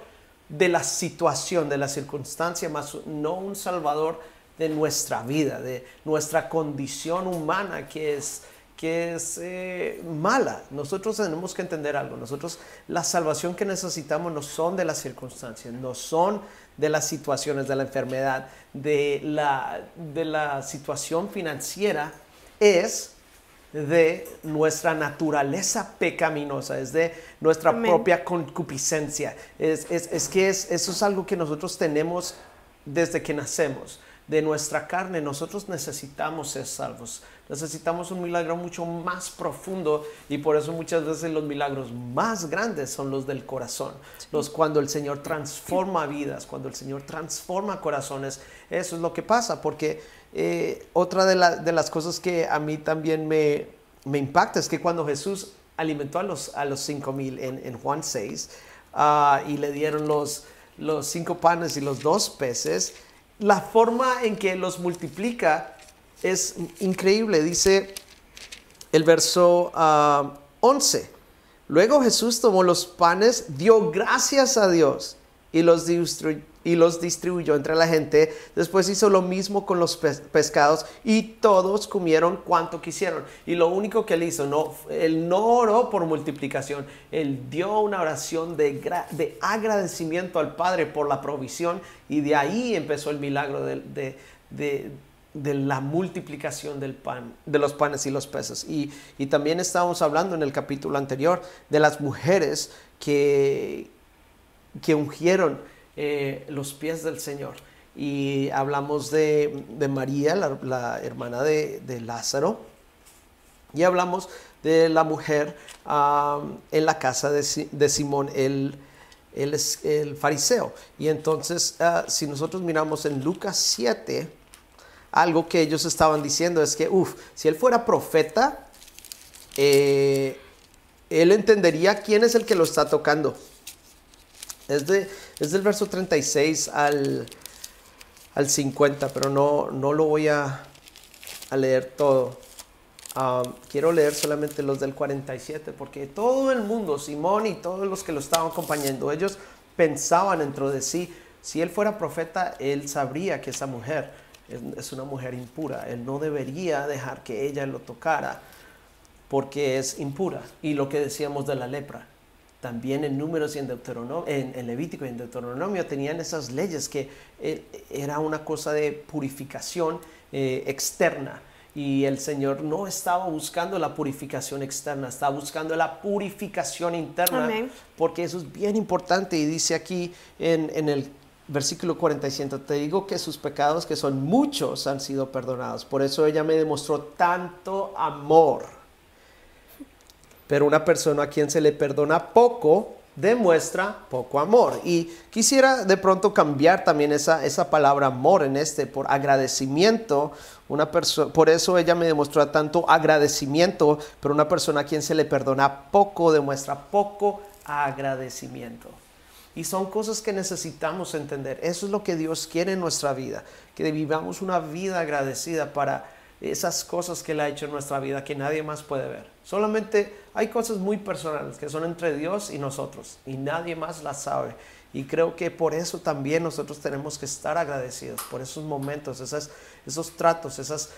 de la situación, de la circunstancia, más no un Salvador de nuestra vida, de nuestra condición humana que es, que es eh, mala. Nosotros tenemos que entender algo. Nosotros la salvación que necesitamos no son de las circunstancias, no son de las situaciones de la enfermedad, de la, de la situación financiera, es de nuestra naturaleza pecaminosa, es de nuestra propia concupiscencia. Es, es que eso es algo que nosotros tenemos desde que nacemos de nuestra carne, nosotros necesitamos ser salvos. Necesitamos un milagro mucho más profundo y por eso muchas veces los milagros más grandes son los del corazón. Los cuando el Señor transforma vidas, cuando el Señor transforma corazones, eso es lo que pasa. Porque eh, otra de, las cosas que a mí también me, impacta es que cuando Jesús alimentó a los, a los 5000 en, Juan 6 ah, y le dieron los, los cinco panes y los dos peces, la forma en que los multiplica es increíble. Dice el verso 11. Ah, Luego Jesús tomó los panes, dio gracias a Dios y los destruyó y los distribuyó entre la gente. Después hizo lo mismo con los pescados y todos comieron cuanto quisieron. Y lo único que él hizo, no, él no oró por multiplicación, él dio una oración de, agradecimiento al Padre por la provisión y de ahí empezó el milagro de, la multiplicación del pan, de los panes y los peces. Y, y, también estábamos hablando en el capítulo anterior de las mujeres que, que ungieron eh, los pies del Señor. Y hablamos de, María, la, hermana de, Lázaro, y hablamos de la mujer en la casa de, Simón el, el, fariseo. Y entonces, ah, si nosotros miramos en Lucas 7, algo que ellos estaban diciendo es que, uff, si él fuera profeta, eh, él entendería quién es el que lo está tocando. Es de, es del verso 36 al, al 50, pero no, no lo voy a, leer todo. quiero leer solamente los del 47, porque todo el mundo, Simón y todos los que lo estaban acompañando, ellos pensaban dentro de sí, si él fuera profeta, él sabría que esa mujer es una mujer impura, él no debería dejar que ella lo tocara, porque es impura. Y lo que decíamos de la lepra, también en números y en, Deuteronomio, en, Levítico y en Deuteronomio tenían esas leyes que eh, era una cosa de purificación eh, externa. Y el Señor no estaba buscando la purificación externa, estaba buscando la purificación interna, porque eso es bien importante. Y dice aquí en, el versículo 47, te digo que sus pecados, que son muchos, han sido perdonados. Por eso ella me demostró tanto amor pero una persona a quien se le perdona poco demuestra poco amor. Y quisiera de pronto cambiar también esa, esa palabra amor en este por agradecimiento. Una por eso ella me demostró tanto agradecimiento, pero una persona a quien se le perdona poco demuestra poco agradecimiento. Y son cosas que necesitamos entender. Eso es lo que Dios quiere en nuestra vida, que vivamos una vida agradecida para esas cosas que Él ha hecho en nuestra vida que nadie más puede ver. Solamente hay cosas muy personales que son entre Dios y nosotros y nadie más las sabe. Y creo que por eso también nosotros tenemos que estar agradecidos por esos momentos, esas, esos tratos, esas,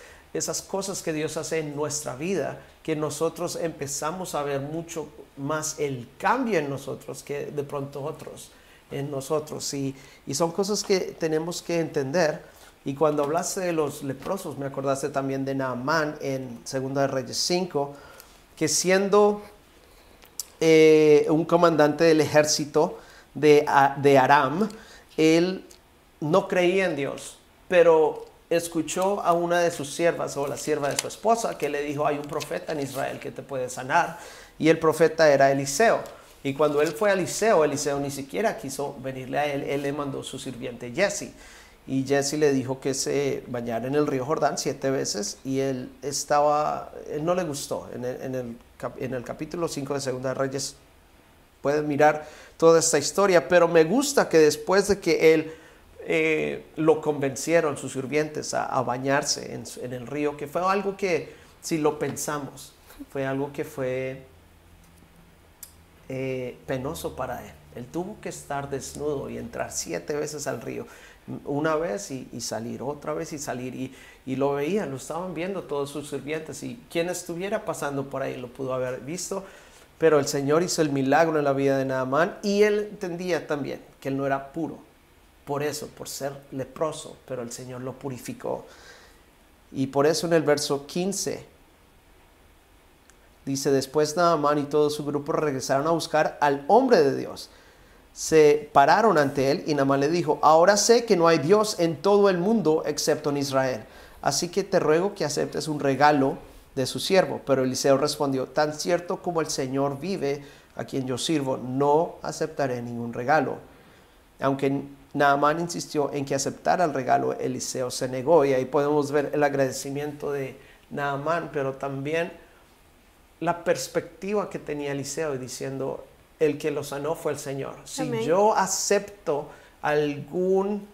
cosas que Dios hace en nuestra vida, que nosotros empezamos a ver mucho más el cambio en nosotros que de pronto otros en nosotros. Y, y son cosas que tenemos que entender y cuando hablaste de los leprosos, me acordaste también de Naamán en Segunda de Reyes 5, que siendo eh, un comandante del ejército de, de Aram, él no creía en Dios, pero escuchó a una de sus siervas o la sierva de su esposa que le dijo, hay un profeta en Israel que te puede sanar. Y el profeta era Eliseo. Y cuando él fue a Eliseo, Eliseo ni siquiera quiso venirle a él, él le mandó su sirviente Jesse y Jesse le dijo que se bañara en el río Jordán siete veces y él estaba, él no le gustó. En el, capítulo 5 de Segunda Reyes pueden mirar toda esta historia, pero me gusta que después de que él eh, lo convencieron sus sirvientes a, bañarse en, el río, que fue algo que, si lo pensamos, fue algo que fue eh, penoso para él. Él tuvo que estar desnudo y entrar siete veces al río una vez y, salir, otra vez y salir. Y, lo veían, lo estaban viendo todos sus sirvientes y quien estuviera pasando por ahí lo pudo haber visto. Pero el Señor hizo el milagro en la vida de Naamán y él entendía también que él no era puro, por eso, por ser leproso, pero el Señor lo purificó. Y por eso en el verso 15 dice, después Naamán y todo su grupo regresaron a buscar al hombre de Dios se pararon ante él y Namán le dijo, ahora sé que no hay Dios en todo el mundo excepto en Israel. Así que te ruego que aceptes un regalo de su siervo. Pero Eliseo respondió, tan cierto como el Señor vive, a quien yo sirvo, no aceptaré ningún regalo. Aunque Naamán insistió en que aceptara el regalo, Eliseo se negó. Y ahí podemos ver el agradecimiento de Naamán, pero también la perspectiva que tenía Eliseo diciendo, el que lo sanó fue el Señor. Si yo acepto algún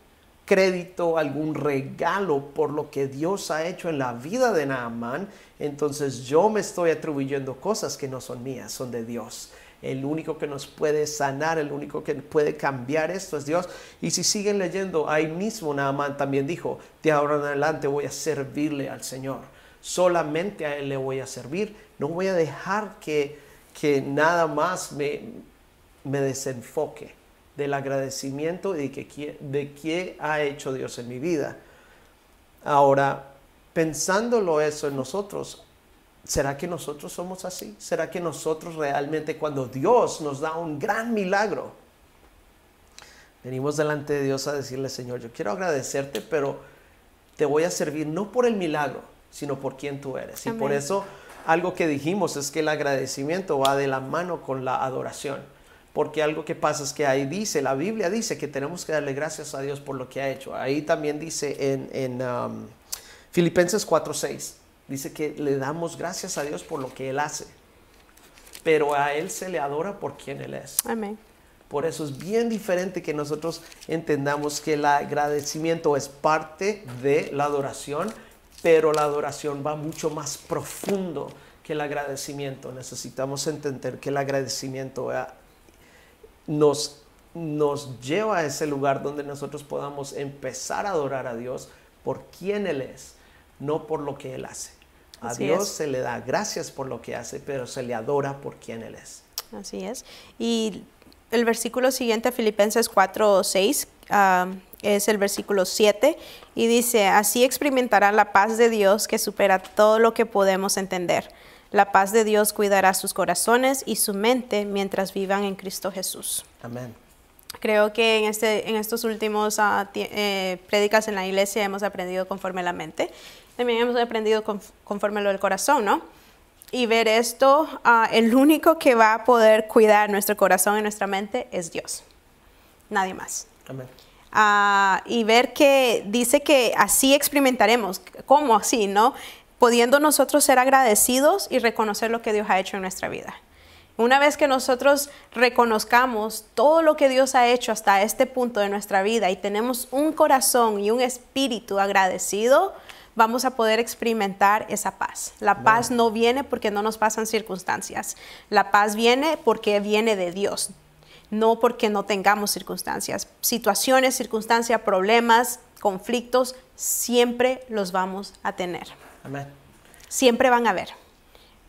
crédito, algún regalo por lo que Dios ha hecho en la vida de Naamán, entonces yo me estoy atribuyendo cosas que no son mías, son de Dios. El único que nos puede sanar, el único que puede cambiar esto es Dios. Y si siguen leyendo, ahí mismo Naamán también dijo, de ahora en adelante voy a servirle al Señor. Solamente a Él le voy a servir. No voy a dejar que que nada más me, me desenfoque del agradecimiento y de que, de qué ha hecho Dios en mi vida. Ahora, pensándolo eso en nosotros, ¿será que nosotros somos así? ¿Será que nosotros realmente cuando Dios nos da un gran milagro, venimos delante de Dios a decirle, Señor, yo quiero agradecerte, pero te voy a servir no por el milagro, sino por quien tú eres. Y por eso algo que dijimos es que el agradecimiento va de la mano con la adoración. Porque algo que pasa es que ahí dice, la Biblia dice que tenemos que darle gracias a Dios por lo que ha hecho. Ahí también dice en, um, Filipenses 4:6, dice que le damos gracias a Dios por lo que Él hace. Pero a Él se le adora por quien Él es. Amén. Por eso es bien diferente que nosotros entendamos que el agradecimiento es parte de la adoración pero la adoración va mucho más profundo que el agradecimiento. Necesitamos entender que el agradecimiento eh, nos, nos lleva a ese lugar donde nosotros podamos empezar a adorar a Dios por quien Él es, no por lo que Él hace. A Dios se le da gracias por lo que hace, pero se le adora por quien Él es. Así es. Y el versículo siguiente, Filipenses 4, 6, ah, es el versículo 7, y dice, así experimentará la paz de Dios que supera todo lo que podemos entender. La paz de Dios cuidará sus corazones y su mente mientras vivan en Cristo Jesús. Amén. Creo que en, este, en estos últimos ah, eh, prédicas en la iglesia hemos aprendido conforme la mente. También hemos aprendido conforme lo del corazón, ¿no? y ver esto, ah, el único que va a poder cuidar nuestro corazón y nuestra mente es Dios, nadie más. Ah, y ver que dice que así experimentaremos, ¿cómo así, no? Pudiendo nosotros ser agradecidos y reconocer lo que Dios ha hecho en nuestra vida. Una vez que nosotros reconozcamos todo lo que Dios ha hecho hasta este punto de nuestra vida y tenemos un corazón y un espíritu agradecido, vamos a poder experimentar esa paz. La paz no viene porque no nos pasan circunstancias. La paz viene porque viene de Dios, no porque no tengamos circunstancias. Situaciones, circunstancias, problemas, conflictos, siempre los vamos a tener. Siempre van a haber.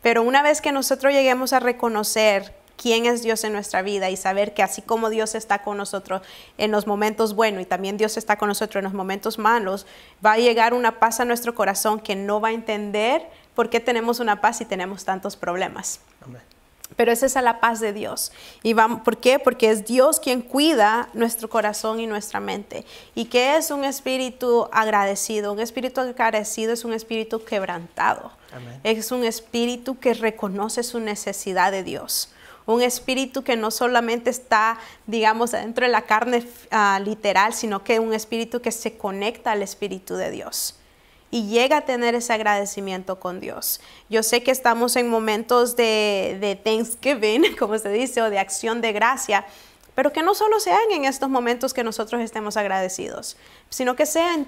Pero una vez que nosotros lleguemos a reconocer quién es Dios en nuestra vida y saber que así como Dios está con nosotros en los momentos buenos y también Dios está con nosotros en los momentos malos, va a llegar una paz a nuestro corazón que no va a entender por qué tenemos una paz y tenemos tantos problemas. Pero esa es la paz de Dios. ¿Y por qué? Porque es Dios quien cuida nuestro corazón y nuestra mente. ¿Y qué es un espíritu agradecido? Un espíritu agradecido es un espíritu quebrantado. Es un espíritu que reconoce su necesidad de Dios un espíritu que no solamente está, digamos, dentro de la carne ah, literal, sino que un espíritu que se conecta al espíritu de Dios y llega a tener ese agradecimiento con Dios. Yo sé que estamos en momentos de, Thanksgiving, como se dice, o de acción de gracia, pero que no solo sean en estos momentos que nosotros estemos agradecidos, sino que sea en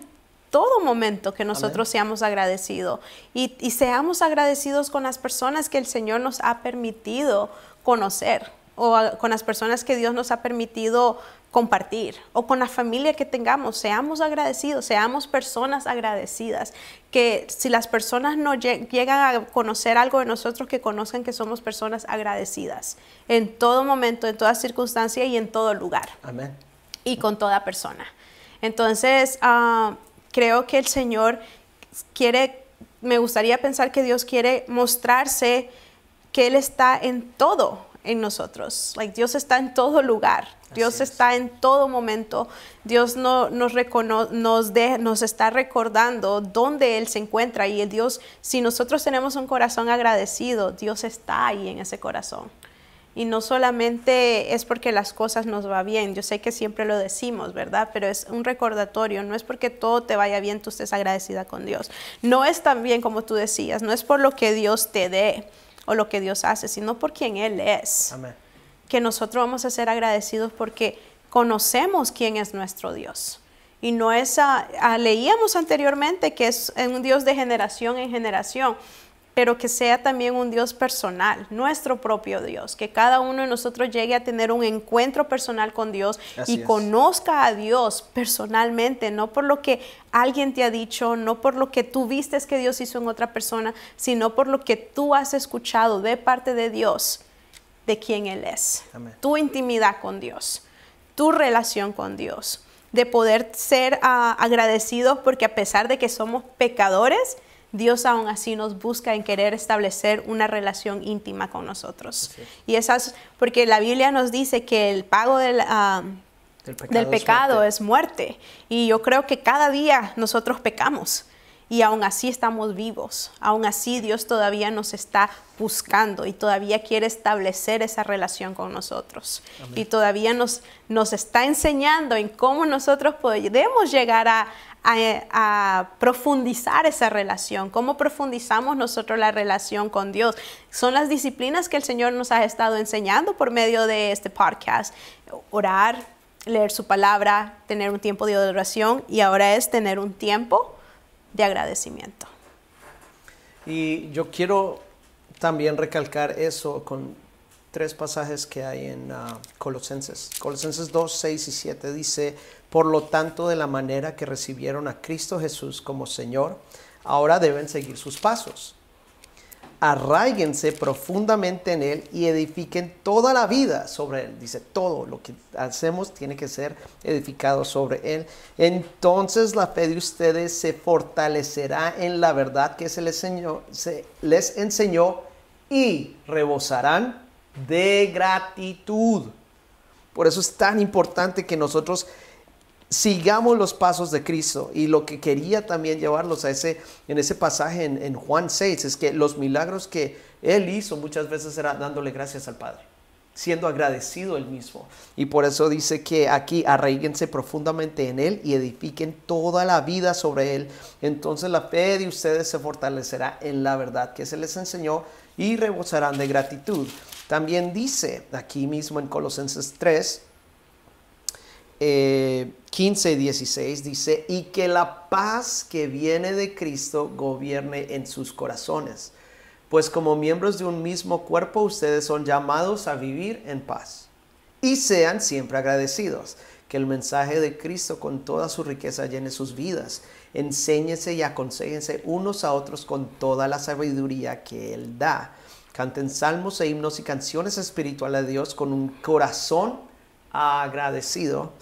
todo momento que nosotros seamos agradecidos y, y, seamos agradecidos con las personas que el Señor nos ha permitido conocer o con las personas que Dios nos ha permitido compartir o con la familia que tengamos. Seamos agradecidos, seamos personas agradecidas. Que si las personas no llegan a conocer algo de nosotros, que conozcan que somos personas agradecidas en todo momento, en toda circunstancia y en todo lugar. Amén. Y con toda persona. Entonces, ah, creo que el Señor quiere, me gustaría pensar que Dios quiere mostrarse que Él está en todo en nosotros. Dios está en todo lugar. Dios está en todo momento. Dios no, nos, nos, nos está recordando dónde Él se encuentra. Y el Dios, si nosotros tenemos un corazón agradecido, Dios está ahí en ese corazón. Y no solamente es porque las cosas nos va bien, yo sé que siempre lo decimos, ¿verdad? Pero es un recordatorio, no es porque todo te vaya bien, tú estés agradecida con Dios. No es tan bien como tú decías, no es por lo que Dios te dé, o lo que Dios hace, sino por quien Él es. Que nosotros vamos a ser agradecidos porque conocemos quién es nuestro Dios. Y no es, a, leíamos anteriormente que es un Dios de generación en generación, pero que sea también un Dios personal, nuestro propio Dios, que cada uno de nosotros llegue a tener un encuentro personal con Dios y conozca a Dios personalmente, no por lo que alguien te ha dicho, no por lo que tú vistes que Dios hizo en otra persona, sino por lo que tú has escuchado de parte de Dios, de quién Él es, tu intimidad con Dios, tu relación con Dios de poder ser ah, agradecidos porque a pesar de que somos pecadores, Dios aún así nos busca en querer establecer una relación íntima con nosotros. Y esas, porque la Biblia nos dice que el pago del, ah, pecado, es muerte. Y yo creo que cada día nosotros pecamos y aún así estamos vivos, aún así Dios todavía nos está buscando y todavía quiere establecer esa relación con nosotros y todavía nos, nos está enseñando en cómo nosotros podemos llegar a, a, profundizar esa relación, cómo profundizamos nosotros la relación con Dios. Son las disciplinas que el Señor nos ha estado enseñando por medio de este podcast, orar, leer su palabra, tener un tiempo de oración y ahora es tener un tiempo de agradecimiento. Y yo quiero también recalcar eso con tres pasajes que hay en ah, Colosenses. Colosenses 2, 6 y 7 dice, por lo tanto, de la manera que recibieron a Cristo Jesús como Señor, ahora deben seguir sus pasos arraíguense profundamente en Él y edifiquen toda la vida sobre Él. Dice, todo lo que hacemos tiene que ser edificado sobre Él. Entonces la fe de ustedes se fortalecerá en la verdad que se les enseñó, se les enseñó y rebosarán de gratitud. Por eso es tan importante que nosotros sigamos los pasos de Cristo. Y lo que quería también llevarlos a ese, en ese pasaje en, Juan 6 es que los milagros que Él hizo muchas veces era dándole gracias al Padre, siendo agradecido Él mismo. Y por eso dice que aquí arraíguense profundamente en Él y edifiquen toda la vida sobre Él. Entonces la fe de ustedes se fortalecerá en la verdad que se les enseñó y rebosarán de gratitud. También dice aquí mismo en Colosenses 3, 15 y 16 dice, y que la paz que viene de Cristo gobierne en sus corazones, pues como miembros de un mismo cuerpo ustedes son llamados a vivir en paz. Y sean siempre agradecidos, que el mensaje de Cristo con toda su riqueza llene sus vidas, Enséñese y aconsejense unos a otros con toda la sabiduría que Él da. Canten salmos e himnos y canciones espirituales a Dios con un corazón agradecido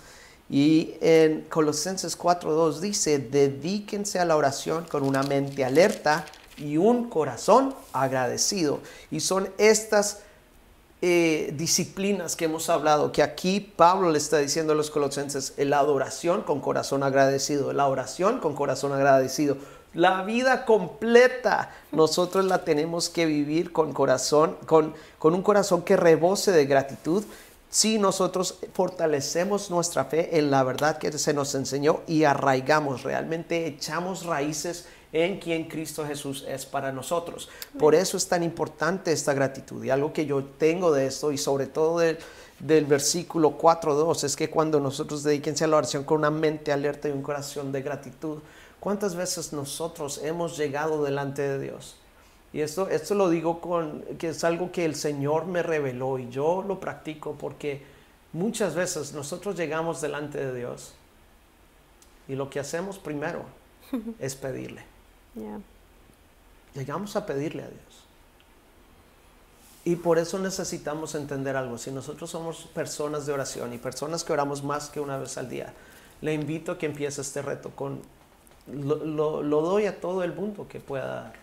y en Colosenses 4.2 dice, dedíquense a la oración con una mente alerta y un corazón agradecido. Y son estas eh, disciplinas que hemos hablado, que aquí Pablo le está diciendo a los colosenses, la adoración con corazón agradecido, la oración con corazón agradecido. La vida completa nosotros la tenemos que vivir con corazón, con, con un corazón que rebose de gratitud si nosotros fortalecemos nuestra fe en la verdad que se nos enseñó y arraigamos, realmente echamos raíces en quien Cristo Jesús es para nosotros. Por eso es tan importante esta gratitud. Y algo que yo tengo de esto y sobre todo del versículo 4.2 es que cuando nosotros dediquense a la oración con una mente alerta y un corazón de gratitud, ¿cuántas veces nosotros hemos llegado delante de Dios? Y esto, esto lo digo con que es algo que el Señor me reveló y yo lo practico porque muchas veces nosotros llegamos delante de Dios y lo que hacemos primero es pedirle. Llegamos a pedirle a Dios. Y por eso necesitamos entender algo. Si nosotros somos personas de oración y personas que oramos más que una vez al día, le invito a que empiece este reto con... Lo, lo doy a todo el mundo que pueda dar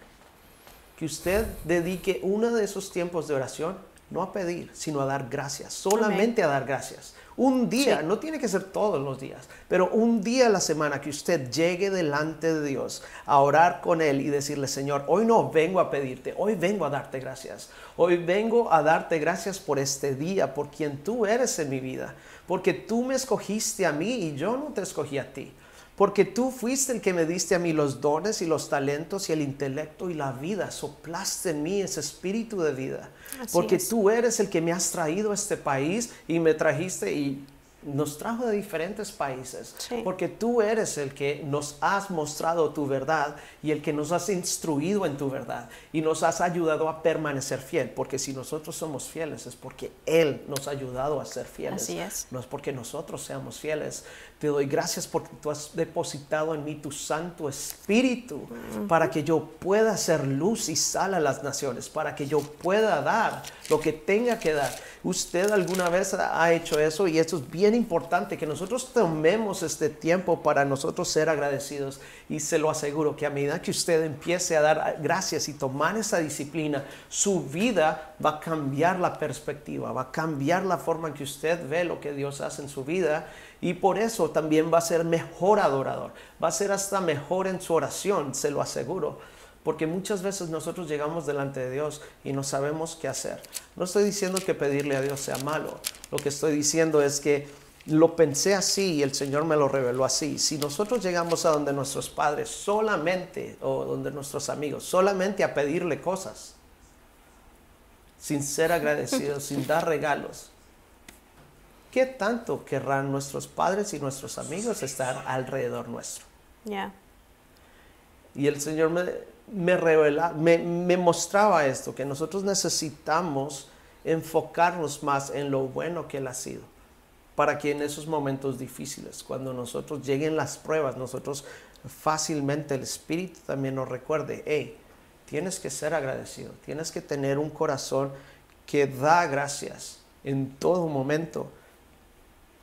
que usted dedique uno de esos tiempos de oración no a pedir, sino a dar gracias, solamente a dar gracias. Un día, no tiene que ser todos los días, pero un día a la semana que usted llegue delante de Dios a orar con Él y decirle, Señor, hoy no vengo a pedirte, hoy vengo a darte gracias. Hoy vengo a darte gracias por este día, por quien tú eres en mi vida, porque tú me escogiste a mí y yo no te escogí a ti porque tú fuiste el que me diste a mí los dones y los talentos y el intelecto y la vida. Soplaste en mí ese espíritu de vida, porque tú eres el que me has traído a este país y me trajiste y nos trajo de diferentes países, porque tú eres el que nos has mostrado tu verdad y el que nos has instruido en tu verdad y nos has ayudado a permanecer fiel, porque si nosotros somos fieles es porque Él nos ha ayudado a ser fieles, Así es. no es porque nosotros seamos fieles. Te doy gracias porque tú has depositado en mí tu Santo Espíritu para que yo pueda ser luz y sal a las naciones, para que yo pueda dar lo que tenga que dar. Usted alguna vez ha hecho eso y esto es bien importante, que nosotros tomemos este tiempo para nosotros ser agradecidos y se lo aseguro que a medida que usted empiece a dar gracias y tomar esa disciplina, su vida va a cambiar la perspectiva, va a cambiar la forma en que usted ve lo que Dios hace en su vida y por eso también va a ser mejor adorador, va a ser hasta mejor en su oración, se lo aseguro. Porque muchas veces nosotros llegamos delante de Dios y no sabemos qué hacer. No estoy diciendo que pedirle a Dios sea malo. Lo que estoy diciendo es que lo pensé así y el Señor me lo reveló así. Si nosotros llegamos a donde nuestros padres solamente, o donde nuestros amigos, solamente a pedirle cosas, sin ser agradecidos, sin dar regalos, ¿qué tanto querrán nuestros padres y nuestros amigos estar alrededor nuestro? Y el Señor me, revela, me mostraba esto, que nosotros necesitamos enfocarnos más en lo bueno que Él ha sido, para que en esos momentos difíciles, cuando nosotros lleguen las pruebas, nosotros fácilmente el Espíritu también nos recuerde, hey, tienes que ser agradecido, tienes que tener un corazón que da gracias en todo momento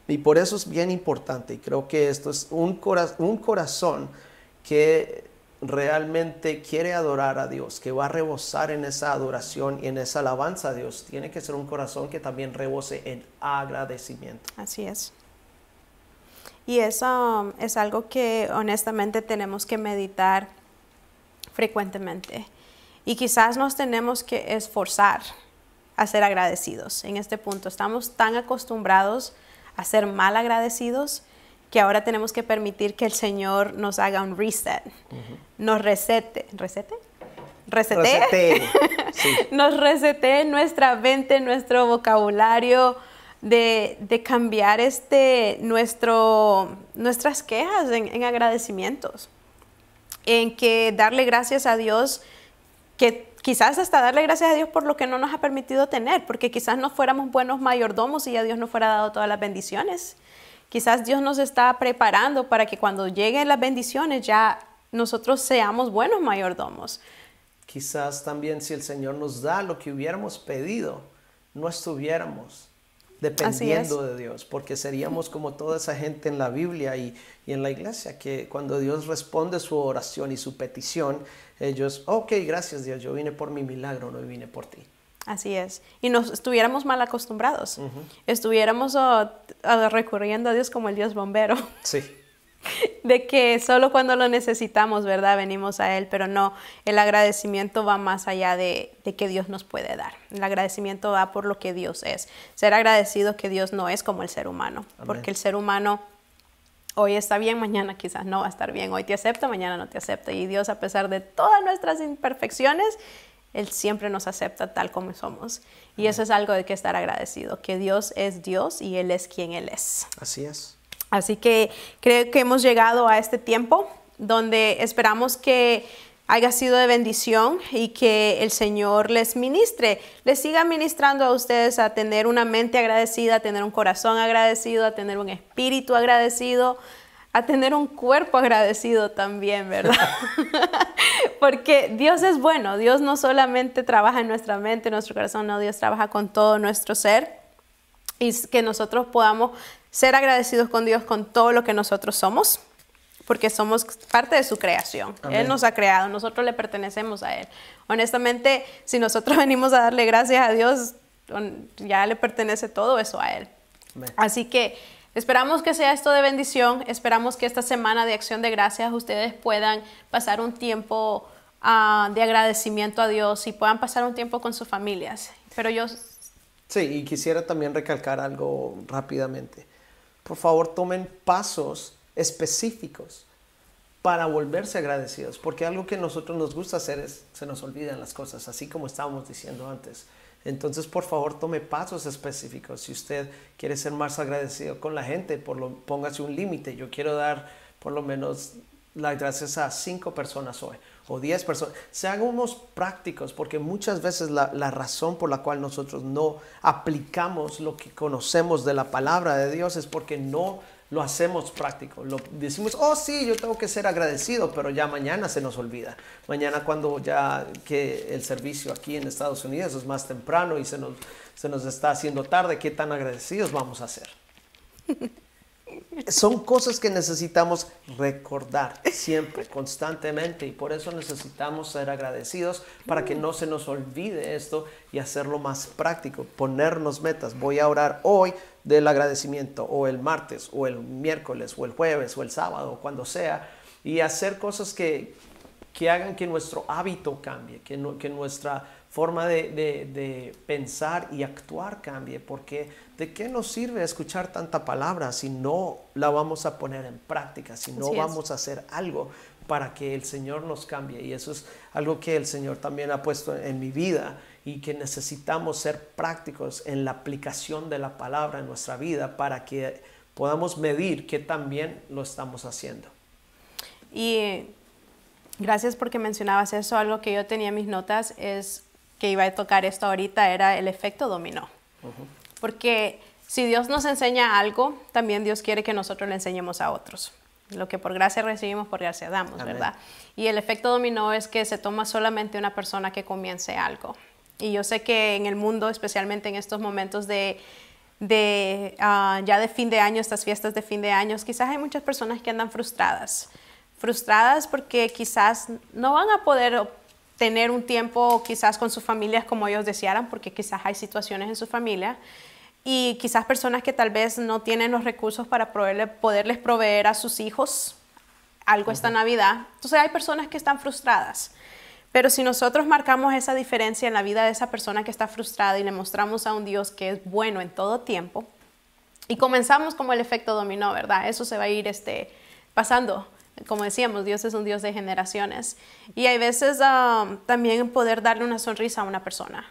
y por eso es bien importante, y creo que esto es un, corazón que realmente quiere adorar a Dios, que va a rebosar en esa adoración y en esa alabanza a Dios, tiene que ser un corazón que también rebose en agradecimiento. Así es. Y eso um, es algo que honestamente tenemos que meditar frecuentemente. Y quizás nos tenemos que esforzar a ser agradecidos en este punto. Estamos tan acostumbrados a ser mal agradecidos, que ahora tenemos que permitir que el Señor nos haga un reset, nos resete, resete, resete, sí. nos resete nuestra mente, nuestro vocabulario, de, cambiar este, nuestro, nuestras quejas en, en agradecimientos, en que darle gracias a Dios que quizás hasta darle gracias a Dios por lo que no nos ha permitido tener, porque quizás no fuéramos buenos mayordomos si ya Dios nos fuera dado todas las bendiciones. Quizás Dios nos está preparando para que cuando lleguen las bendiciones ya nosotros seamos buenos mayordomos. Quizás también si el Señor nos da lo que hubiéramos pedido, no estuviéramos dependiendo de Dios, porque seríamos como toda esa gente en la Biblia y, en la iglesia, que cuando Dios responde su oración y su petición, ellos, ok, gracias Dios, yo vine por mi milagro, no vine por ti. Así es. Y nos estuviéramos mal acostumbrados. Estuviéramos oh, ah, recurriendo a Dios como el Dios bombero. Sí. de que solo cuando lo necesitamos, ¿verdad? Venimos a Él, pero no, el agradecimiento va más allá de, que Dios nos puede dar. El agradecimiento va por lo que Dios es. Ser agradecido que Dios no es como el ser humano, porque el ser humano hoy está bien, mañana quizás no va a estar bien, hoy te acepta, mañana no te acepta. Y Dios, a pesar de todas nuestras imperfecciones, Él siempre nos acepta tal como somos. Y eso es algo de que estar agradecido, que Dios es Dios y Él es quien Él es. Así es. Así que creo que hemos llegado a este tiempo donde esperamos que haya sido de bendición y que el Señor les ministre, les siga ministrando a ustedes a tener una mente agradecida, a tener un corazón agradecido, a tener un espíritu agradecido, a tener un cuerpo agradecido también, ¿verdad? Porque Dios es bueno, Dios no solamente trabaja en nuestra mente, en nuestro corazón, no, Dios trabaja con todo nuestro ser y que nosotros podamos ser agradecidos con Dios con todo lo que nosotros somos, porque somos parte de su creación. Él nos ha creado, nosotros le pertenecemos a Él. Honestamente, si nosotros venimos a darle gracias a Dios, ya le pertenece todo eso a Él. Así que esperamos que sea esto de bendición, esperamos que esta semana de acción de gracias ustedes puedan pasar un tiempo ah, de agradecimiento a Dios y puedan pasar un tiempo con sus familias. Pero yo... Sí, y quisiera también recalcar algo rápidamente por favor tomen pasos específicos para volverse agradecidos, porque algo que nosotros nos gusta hacer es se nos olvidan las cosas, así como estábamos diciendo antes. Entonces, por favor, tome pasos específicos. Si usted quiere ser más agradecido con la gente, por lo, póngase un límite. Yo quiero dar por lo menos las gracias a cinco personas hoy o 10 personas. se hagamos prácticos porque muchas veces la, razón por la cual nosotros no aplicamos lo que conocemos de la palabra de Dios es porque no lo hacemos práctico. Lo decimos, oh sí, yo tengo que ser agradecido, pero ya mañana se nos olvida. Mañana cuando ya que el servicio aquí en Estados Unidos es más temprano y se nos, se nos está haciendo tarde, ¿qué tan agradecidos vamos a ser? son cosas que necesitamos recordar siempre, constantemente, y por eso necesitamos ser agradecidos para que no se nos olvide esto y hacerlo más práctico, ponernos metas. Voy a orar hoy del agradecimiento, o el martes, o el miércoles, o el jueves, o el sábado, o cuando sea, y hacer cosas que, que hagan que nuestro hábito cambie, que, no, que nuestra forma de, de, de, pensar y actuar cambie, porque ¿de qué nos sirve escuchar tanta palabra si no la vamos a poner en práctica, si no vamos a hacer algo para que el Señor nos cambie? Y eso es algo que el Señor también ha puesto en mi vida y que necesitamos ser prácticos en la aplicación de la palabra en nuestra vida para que podamos medir que también lo estamos haciendo. Y gracias porque mencionabas eso, algo que yo tenía en mis notas es que iba a tocar esto ahorita era el efecto dominó. Porque si Dios nos enseña algo, también Dios quiere que nosotros le enseñemos a otros. Lo que por gracia recibimos, por gracia damos, ¿verdad? Y el efecto dominó es que se toma solamente una persona que comience algo. Y yo sé que en el mundo, especialmente en estos momentos de, ah, ya de fin de año, estas fiestas de fin de año, quizás hay muchas personas que andan frustradas. Frustradas porque quizás no van a poder tener un tiempo quizás con sus familias como ellos desearan, porque quizás hay situaciones en su familia, y quizás personas que tal vez no tienen los recursos para poderles proveer a sus hijos algo esta Navidad. Entonces hay personas que están frustradas. Pero si nosotros marcamos esa diferencia en la vida de esa persona que está frustrada y le mostramos a un Dios que es bueno en todo tiempo, y comenzamos como el efecto dominó, ¿verdad? Eso se va a ir este, pasando como decíamos, Dios es un Dios de generaciones. Y hay veces um, también poder darle una sonrisa a una persona.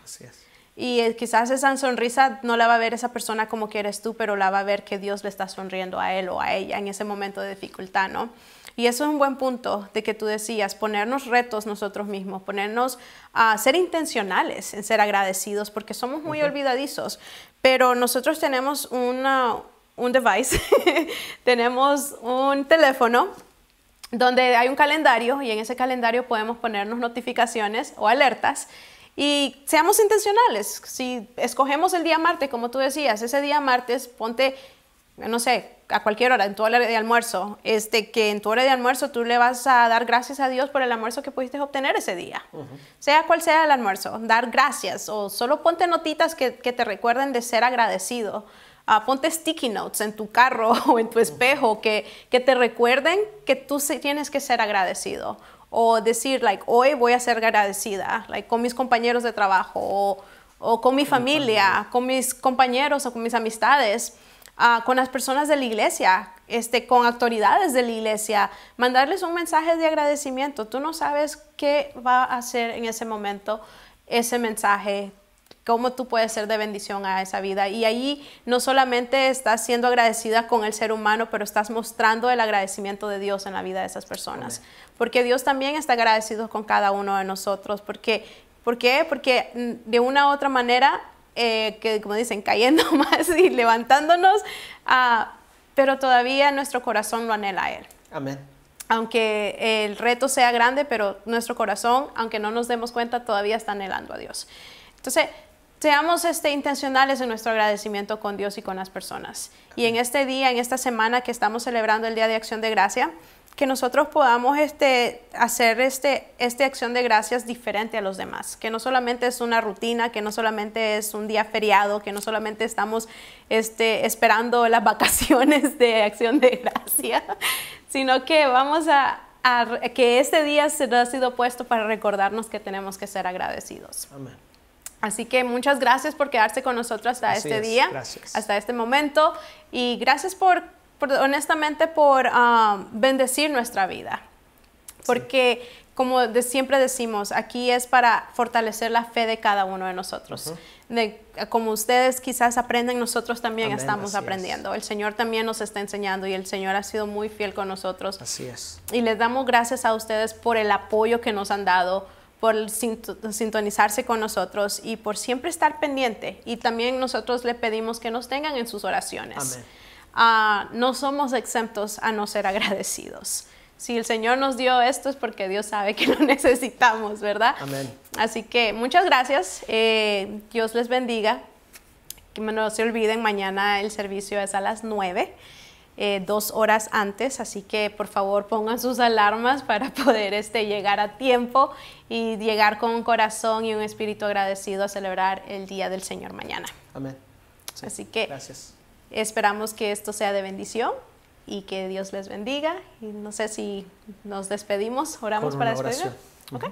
Y eh, quizás esa sonrisa no la va a ver esa persona como quieres tú, pero la va a ver que Dios le está sonriendo a él o a ella en ese momento de dificultad, ¿no? Y eso es un buen punto de que tú decías, ponernos retos nosotros mismos, ponernos a ser intencionales en ser agradecidos, porque somos muy olvidadizos, pero nosotros tenemos una, un device, tenemos un teléfono donde hay un calendario y en ese calendario podemos ponernos notificaciones o alertas y seamos intencionales. Si escogemos el día martes, como tú decías, ese día martes ponte, no sé, a cualquier hora, en tu hora de almuerzo, este, que en tu hora de almuerzo tú le vas a dar gracias a Dios por el almuerzo que pudiste obtener ese día. Sea cual sea el almuerzo, dar gracias o solo ponte notitas que te recuerden de ser agradecido Ah, ponte sticky notes en tu carro o en tu espejo que, que te recuerden que tú tienes que ser agradecido o decir, like, hoy voy a ser agradecida, con mis compañeros de trabajo o, con mi familia, con mis compañeros o con mis amistades, ah, con las personas de la iglesia, este, con autoridades de la iglesia, mandarles un mensaje de agradecimiento. Tú no sabes qué va a hacer en ese momento ese mensaje cómo tú puedes ser de bendición a esa vida. Y ahí no solamente estás siendo agradecida con el ser humano, pero estás mostrando el agradecimiento de Dios en la vida de esas personas. Porque Dios también está agradecido con cada uno de nosotros. Porque, ¿Por qué? Porque mm, de una u otra manera, eh, que como dicen, cayendo más y levantándonos, ah, pero todavía nuestro corazón lo anhela a Él. Amén aunque el reto sea grande, pero nuestro corazón, aunque no nos demos cuenta, todavía está anhelando a Dios. Entonces, Seamos este, intencionales en nuestro agradecimiento con Dios y con las personas. Y en este día, en esta semana que estamos celebrando el Día de Acción de Gracia, que nosotros podamos este, hacer este, esta acción de gracias diferente a los demás, que no solamente es una rutina, que no solamente es un día feriado, que no solamente estamos este, esperando las vacaciones de acción de gracia, sino que vamos a, que este día se nos ha sido puesto para recordarnos que tenemos que ser agradecidos. Amén. Así que muchas gracias por quedarse con nosotros hasta este día, hasta este momento. Y gracias por, honestamente, por ah, bendecir nuestra vida. Porque, como de, siempre decimos, aquí es para fortalecer la fe de cada uno de nosotros. como ustedes quizás aprenden, nosotros también estamos aprendiendo. El Señor también nos está enseñando y el Señor ha sido muy fiel con nosotros. Así es. Y les damos gracias a ustedes por el apoyo que nos han dado por sintonizarse con nosotros y por siempre estar pendiente. Y también nosotros le pedimos que nos tengan en sus oraciones. Ah, no somos exentos a no ser agradecidos. Si el Señor nos dio esto es porque Dios sabe que lo necesitamos, ¿verdad? Amén. Así que muchas gracias. Eh, Dios les bendiga. Que no se olviden, mañana el servicio es a las nueve. Eh, dos horas antes, así que por favor pongan sus alarmas para poder este, llegar a tiempo y llegar con un corazón y un espíritu agradecido a celebrar el Día del Señor mañana. Amén. así que gracias. esperamos que esto sea de bendición y que Dios les bendiga. Y no sé si nos despedimos, oramos para despedirnos. okay.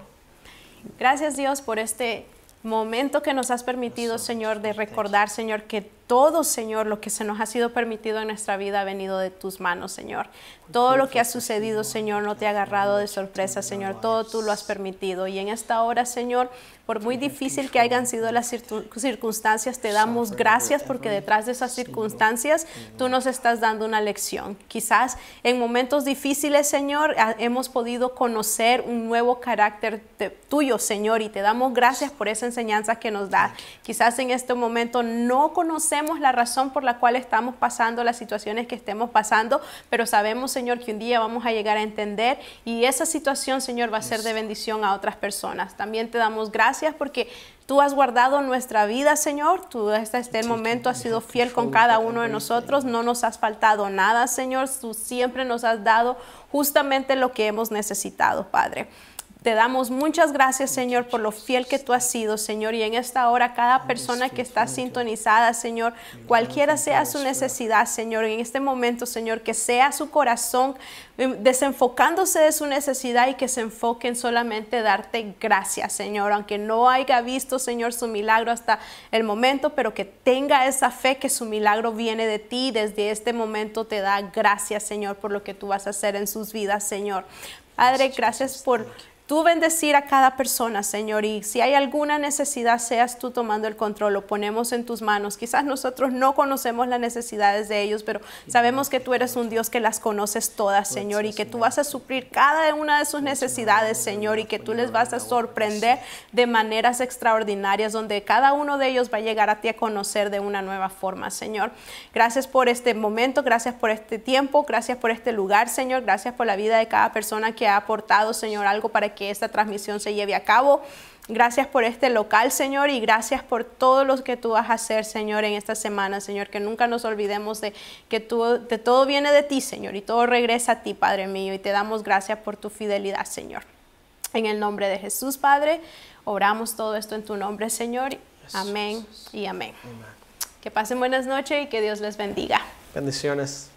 Gracias Dios por este momento que nos has permitido, Señor, de recordar, Señor, que todo, Señor, lo que se nos ha sido permitido en nuestra vida ha venido de tus manos, Señor. Todo lo que ha sucedido, Señor, no te ha agarrado de sorpresa, Señor. Todo tú lo has permitido. Y en esta hora, Señor, por muy difícil que hayan sido las circunstancias, te damos gracias porque detrás de esas circunstancias tú nos estás dando una lección. Quizás en momentos difíciles, Señor, hemos podido conocer un nuevo carácter tuyo, Señor, y te damos gracias por esa enseñanza que nos da. Quizás en este momento no conocemos la razón por la cual estamos pasando las situaciones que estemos pasando, pero sabemos, Señor, que un día vamos a llegar a entender y esa situación, Señor, va a ser de bendición a otras personas. También te damos gracias porque Tú has guardado nuestra vida, Señor. Tú hasta este, este momento has sido fiel con cada uno de nosotros. No nos has faltado nada, Señor. Tú siempre nos has dado justamente lo que hemos necesitado, Padre. Te damos muchas gracias, Señor, por lo fiel que tú has sido, Señor. Y en esta hora, cada persona que está sintonizada, Señor, cualquiera sea su necesidad, Señor, en este momento, Señor, que sea su corazón em, desenfocándose de su necesidad y que se enfoquen en solamente darte gracias, Señor, aunque no haya visto, Señor, su milagro hasta el momento, pero que tenga esa fe que su milagro viene de ti desde este momento te da gracias, Señor, por lo que tú vas a hacer en sus vidas, Señor. Padre, gracias por tú bendecir a cada persona, Señor, y si hay alguna necesidad, seas tú tomando el control, lo ponemos en tus manos. Quizás nosotros no conocemos las necesidades de ellos, pero sabemos que tú eres un Dios que las conoces todas, Señor, y que tú vas a suplir cada una de sus necesidades, Señor, y que tú les vas a sorprender de maneras extraordinarias, donde cada uno de ellos va a llegar a ti a conocer de una nueva forma, Señor. Gracias por este momento, gracias por este tiempo, gracias por este lugar, Señor, gracias por la vida de cada persona que ha aportado, Señor, algo para que que esta transmisión se lleve a cabo. Gracias por este local, Señor, y gracias por todo lo que tú vas a hacer, Señor, en esta semana, Señor. Que nunca nos olvidemos de que de todo viene de ti, Señor, y todo regresa a ti, Padre mío. Y te damos gracias por tu fidelidad, Señor. En el nombre de Jesús, Padre, oramos todo esto en tu nombre, Señor. Amén y amén. Que pasen buenas noches y que Dios les bendiga. Bendiciones.